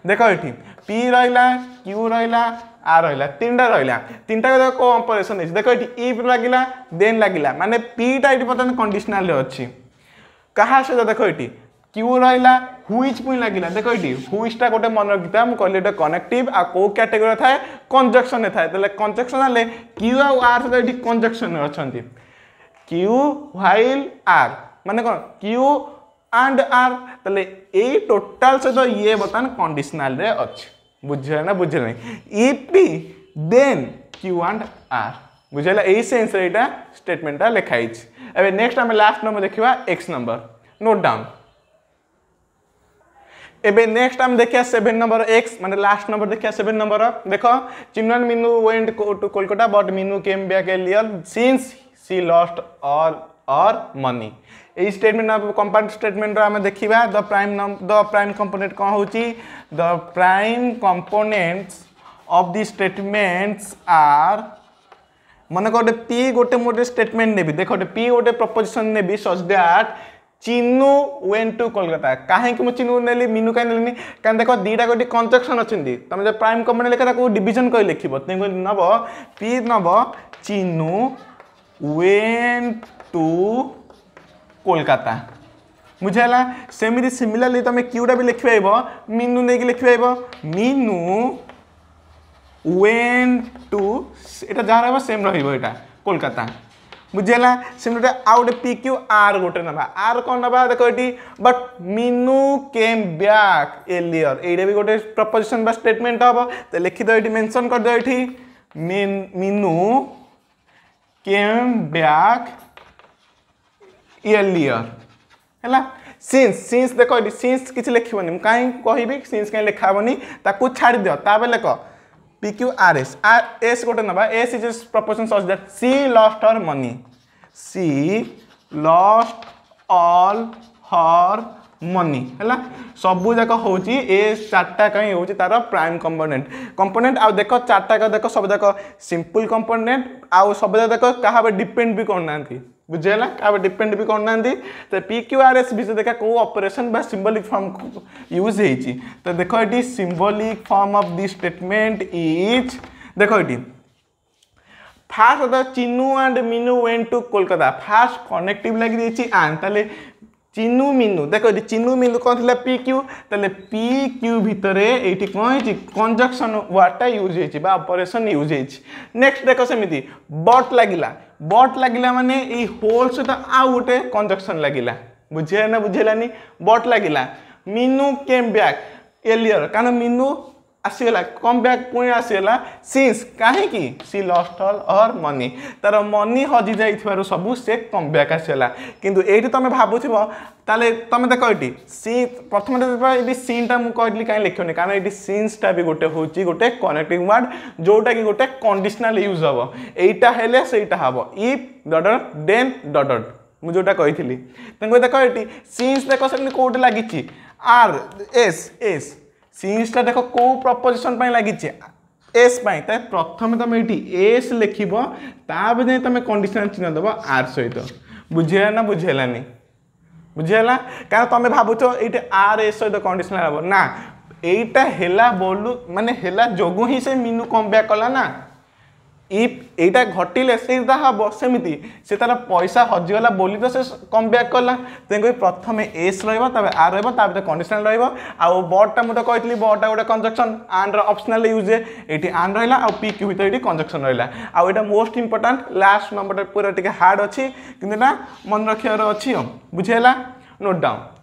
দেখ এটি পি রহলা কিউ রহলা আর রহলা তিনটা রহলা তিনটা যাক কেউ অপরেসন হয়েছে দেখ এটি ইফ লাগিলা দেন লাগিলা মানে পিটা এটি বর্তমানে কন্ডিশনাল অছি কাহা সহ দেখ এটি क्यू रहा ह्विच पुणी लगला देख ये ह्विचटा गोटे मन रखी मुझे कहली ये कनेक्टिव आ कौ कैटेगोरी थाए कंजक्शन थाए तो कंजक्शन हेल्ले क्यू आर सहित ये कंजक्शन अच्छा क्यू व्वल आर मान कौन क्यू एंड आर तेल यही टोटाल सहित ये बर्तमान कंडिशनाल अच्छे बुझे ना बुझे ना if P then Q and R बुझेगा यही सेन्स स्टेटमेंटा लिखाई नेक्स्ट आम लास्ट नंबर देखा एक्स नंबर नोट डाउन एबे नेक्स्ट आम देखिया सेभेन नंबर एक्स मैं लास्ट नंबर देखिया सेभेन नंबर देख चिमरन Minu went to Kolkata but Minu came back earlier since she lost all her money ये स्टेटमेंट कंपाउंड स्टेटमेंट आम देखा the prime the prime component कौन हो the prime components of the statements are मन गोटे पी गोटे मुझे स्टेटमेंट नेबी देख गोटे पी गोटे प्रपोजिशन नेबी such that Chinu went to Kolkata କାହିଁକି ମୁଁ ଚିନୁକୁ ନେଲି ମିନୁ କାହିଁ ନେଲିନି କାରଣ ଦେଖ ଦୁଇଟା ଗୋଟେ କଞ୍ଜକ୍ସନ୍ ଅଛନ୍ତି ତମେ ଯଦି ପ୍ରାଇମ୍ କମ୍ପାନୀ ଲେଖ ତାକୁ ଡିଭିଜନ୍ କରି ଲେଖିବ ତେଣୁ ନେବ ପି ନେବ ଚିନୁ ୱେନ୍ ଟୁ କୋଲକାତା ବୁଝିହେଲା ସେମିତି ସିମିଲାରଲି ତମେ କିଉଟା ବି ଲେଖିପାରିବ ମିନୁ ନେଇକି ଲେଖିପାରିବ ମିନୁ ୱେନ୍ ଟୁ ଏଇଟା ଯାହା ରହିବ ସେମ୍ ରହିବ ଏଇଟା କୋଲକାତା बुझीगला सेमती आउ गए पी क्यू आर गोटे ना आर कौन ना देख ये but Minu came back earlier ये भी गोटे प्रपोजिशन स्टेटमेंट हम तो लिखिद ये मेनसन करद ये मिनु केम ब्याक एलियर है सिंस सिंस देख ये सिंस किसी लिखे कहीं कह सिंस कहीं लिखा छाड़ दिव ताबे लिख PQRS. R, S gote naba. S is just proportion such that she lost her money. She lost all her money. ହେଲା ସବୁ ଯାକ ହେଉଛି ଏ ଚାରିଟା କାହିଁ ହେଉଛି ତାର ପ୍ରାଇମ୍ କମ୍ପୋନେଣ୍ଟ କମ୍ପୋନେଣ୍ଟ ଆଉ ଦେଖ ଚାରିଟା ଯାକ ଦେଖ ସବୁ ଯାକ ସିମ୍ପଲ୍ କମ୍ପୋନେଣ୍ଟ ଆଉ ସବୁ ଯାକ ଦେଖ କାହା ଉପରେ ଡିପେଣ୍ଡ ବି କରୁନାହାନ୍ତି ବୁଝିହେଲା କାହା ଡିପେଣ୍ଡ ବି କରୁନାହାନ୍ତି ତ ପି କ୍ୟୁ ଆର୍ ଏସ୍ ବିଷୟ ଦେଖା କେଉଁ ଅପରେସନ୍ ବା ସିମ୍ବୋଲିକ୍ ଫର୍ମ ୟୁଜ୍ ହେଇଛି ତ ଦେଖ ଏଠି symbolic form of the statement is ଦେଖ ଏଠି ফার্স্ট কথা Chinu and Minu went to Kolkata first connective লাগি দিয়েছি অ্যান্ড তাহলে চিনু মিনু দেখো এটি চিনু মিনু কোন লা পি কিউ তাহলে পি কিউ ভিতরে এইটি কোন হয়েছি কনজকশন ওয়ার্ডটা ইউজ হয়েছি বা অপরেশন ইউজ হয়েছি নেক্সট দেখো সেমিতি বট লাগিলা বଟ୍ লাগিলা মানে এই ହୋଲ୍ ସହିତ ଆଉ ଗୋଟେ କଞ୍ଜକ୍ସନ୍ ଲାଗିଲା ବୁଝିଲା ନା ବୁଝିଲାନି ବଟ୍ ଲାଗିଲା ମିନୁ କେମ୍ ବ୍ୟାକ୍ ଏଲିୟର କାରଣ ମିନୁ ଆସିଗଲା କମ୍ ବ୍ୟାକ୍ ପୁଣି ଆସିଗଲା ସିନ୍ସ କାହିଁକି she lost all her money ତାର ମନି ହଜିଯାଇଥିବାରୁ ସବୁ ସେ କମ୍ ବ୍ୟାକ୍ ଆସିଗଲା କିନ୍ତୁ ଏଇଠି ତୁମେ ଭାବୁଥିବ ତାହେଲେ ତୁମେ ଦେଖ ଏଠି ସି ପ୍ରଥମେ ଏଠି ସିନ୍ଟା ମୁଁ କହିଲି କାହିଁ ଲେଖିବନି କାରଣ ଏଠି ସିନ୍ସଟା ବି ଗୋଟେ ହେଉଛି ଗୋଟେ କନେକ୍ଟିଂ ୱାର୍ଡ଼ ଯେଉଁଟାକି ଗୋଟେ କଣ୍ଡିସନାଲ୍ ୟୁଜ୍ ହେବ ଏଇଟା ହେଲେ ସେଇଟା ହେବ ଇଫ୍ ଡଟ୍ ଦେନ୍ ଡଟ୍ ମୁଁ ଯେଉଁଟା କହିଥିଲି ତେଣୁ ଦେଖ ଏଠି ସିନ୍ସ ଦେଖ ସେମିତି କେଉଁଠି ଲାଗିଛି ଆର୍ ଏସ୍ ଏସ୍ সিঙ্গিসটা দেখ কেউ প্রপোজিশন লাগিছে এস পাই তাই প্রথমে তুমি এটি এস লিখব তাপরে যাই তুমি কন্ডিশনাল চিহ্ন দেব আর সহিত বুঝিলা না বুঝিলানি বুঝিলা কারণ তুমি ভাবুছ এইটি আর এস সহিত কন্ডিশনাল হব না এইটা হেলা বলু মানে হেলা যোগু হি সে মিনু কম ব্যাক কলা না ইফ এইটা ঘটিলে সেই তাহা সেমিতি সে তার পয়সা হজিগলা বলি তো সে কম ব্যাক কলা তেমনি প্রথমে এস রহব তাপরে আর রহব তারপরে কন্ডিশনাল রহব আটটা মু তো কইলি বটা গোটে কনজকশন আন্ডর অপসনাল ইউজ এটি আন রহলা আউ পি কিউ ভিতরে এটি কনজকশন রহলা আউ এটা মোস্ট ইম্পর্টাট লাস্ট নম্বরটা পুরা টিকে হার্ড অছি কিন্তু এটা মনে রাখিবার অছি বুঝি নোট ডাউন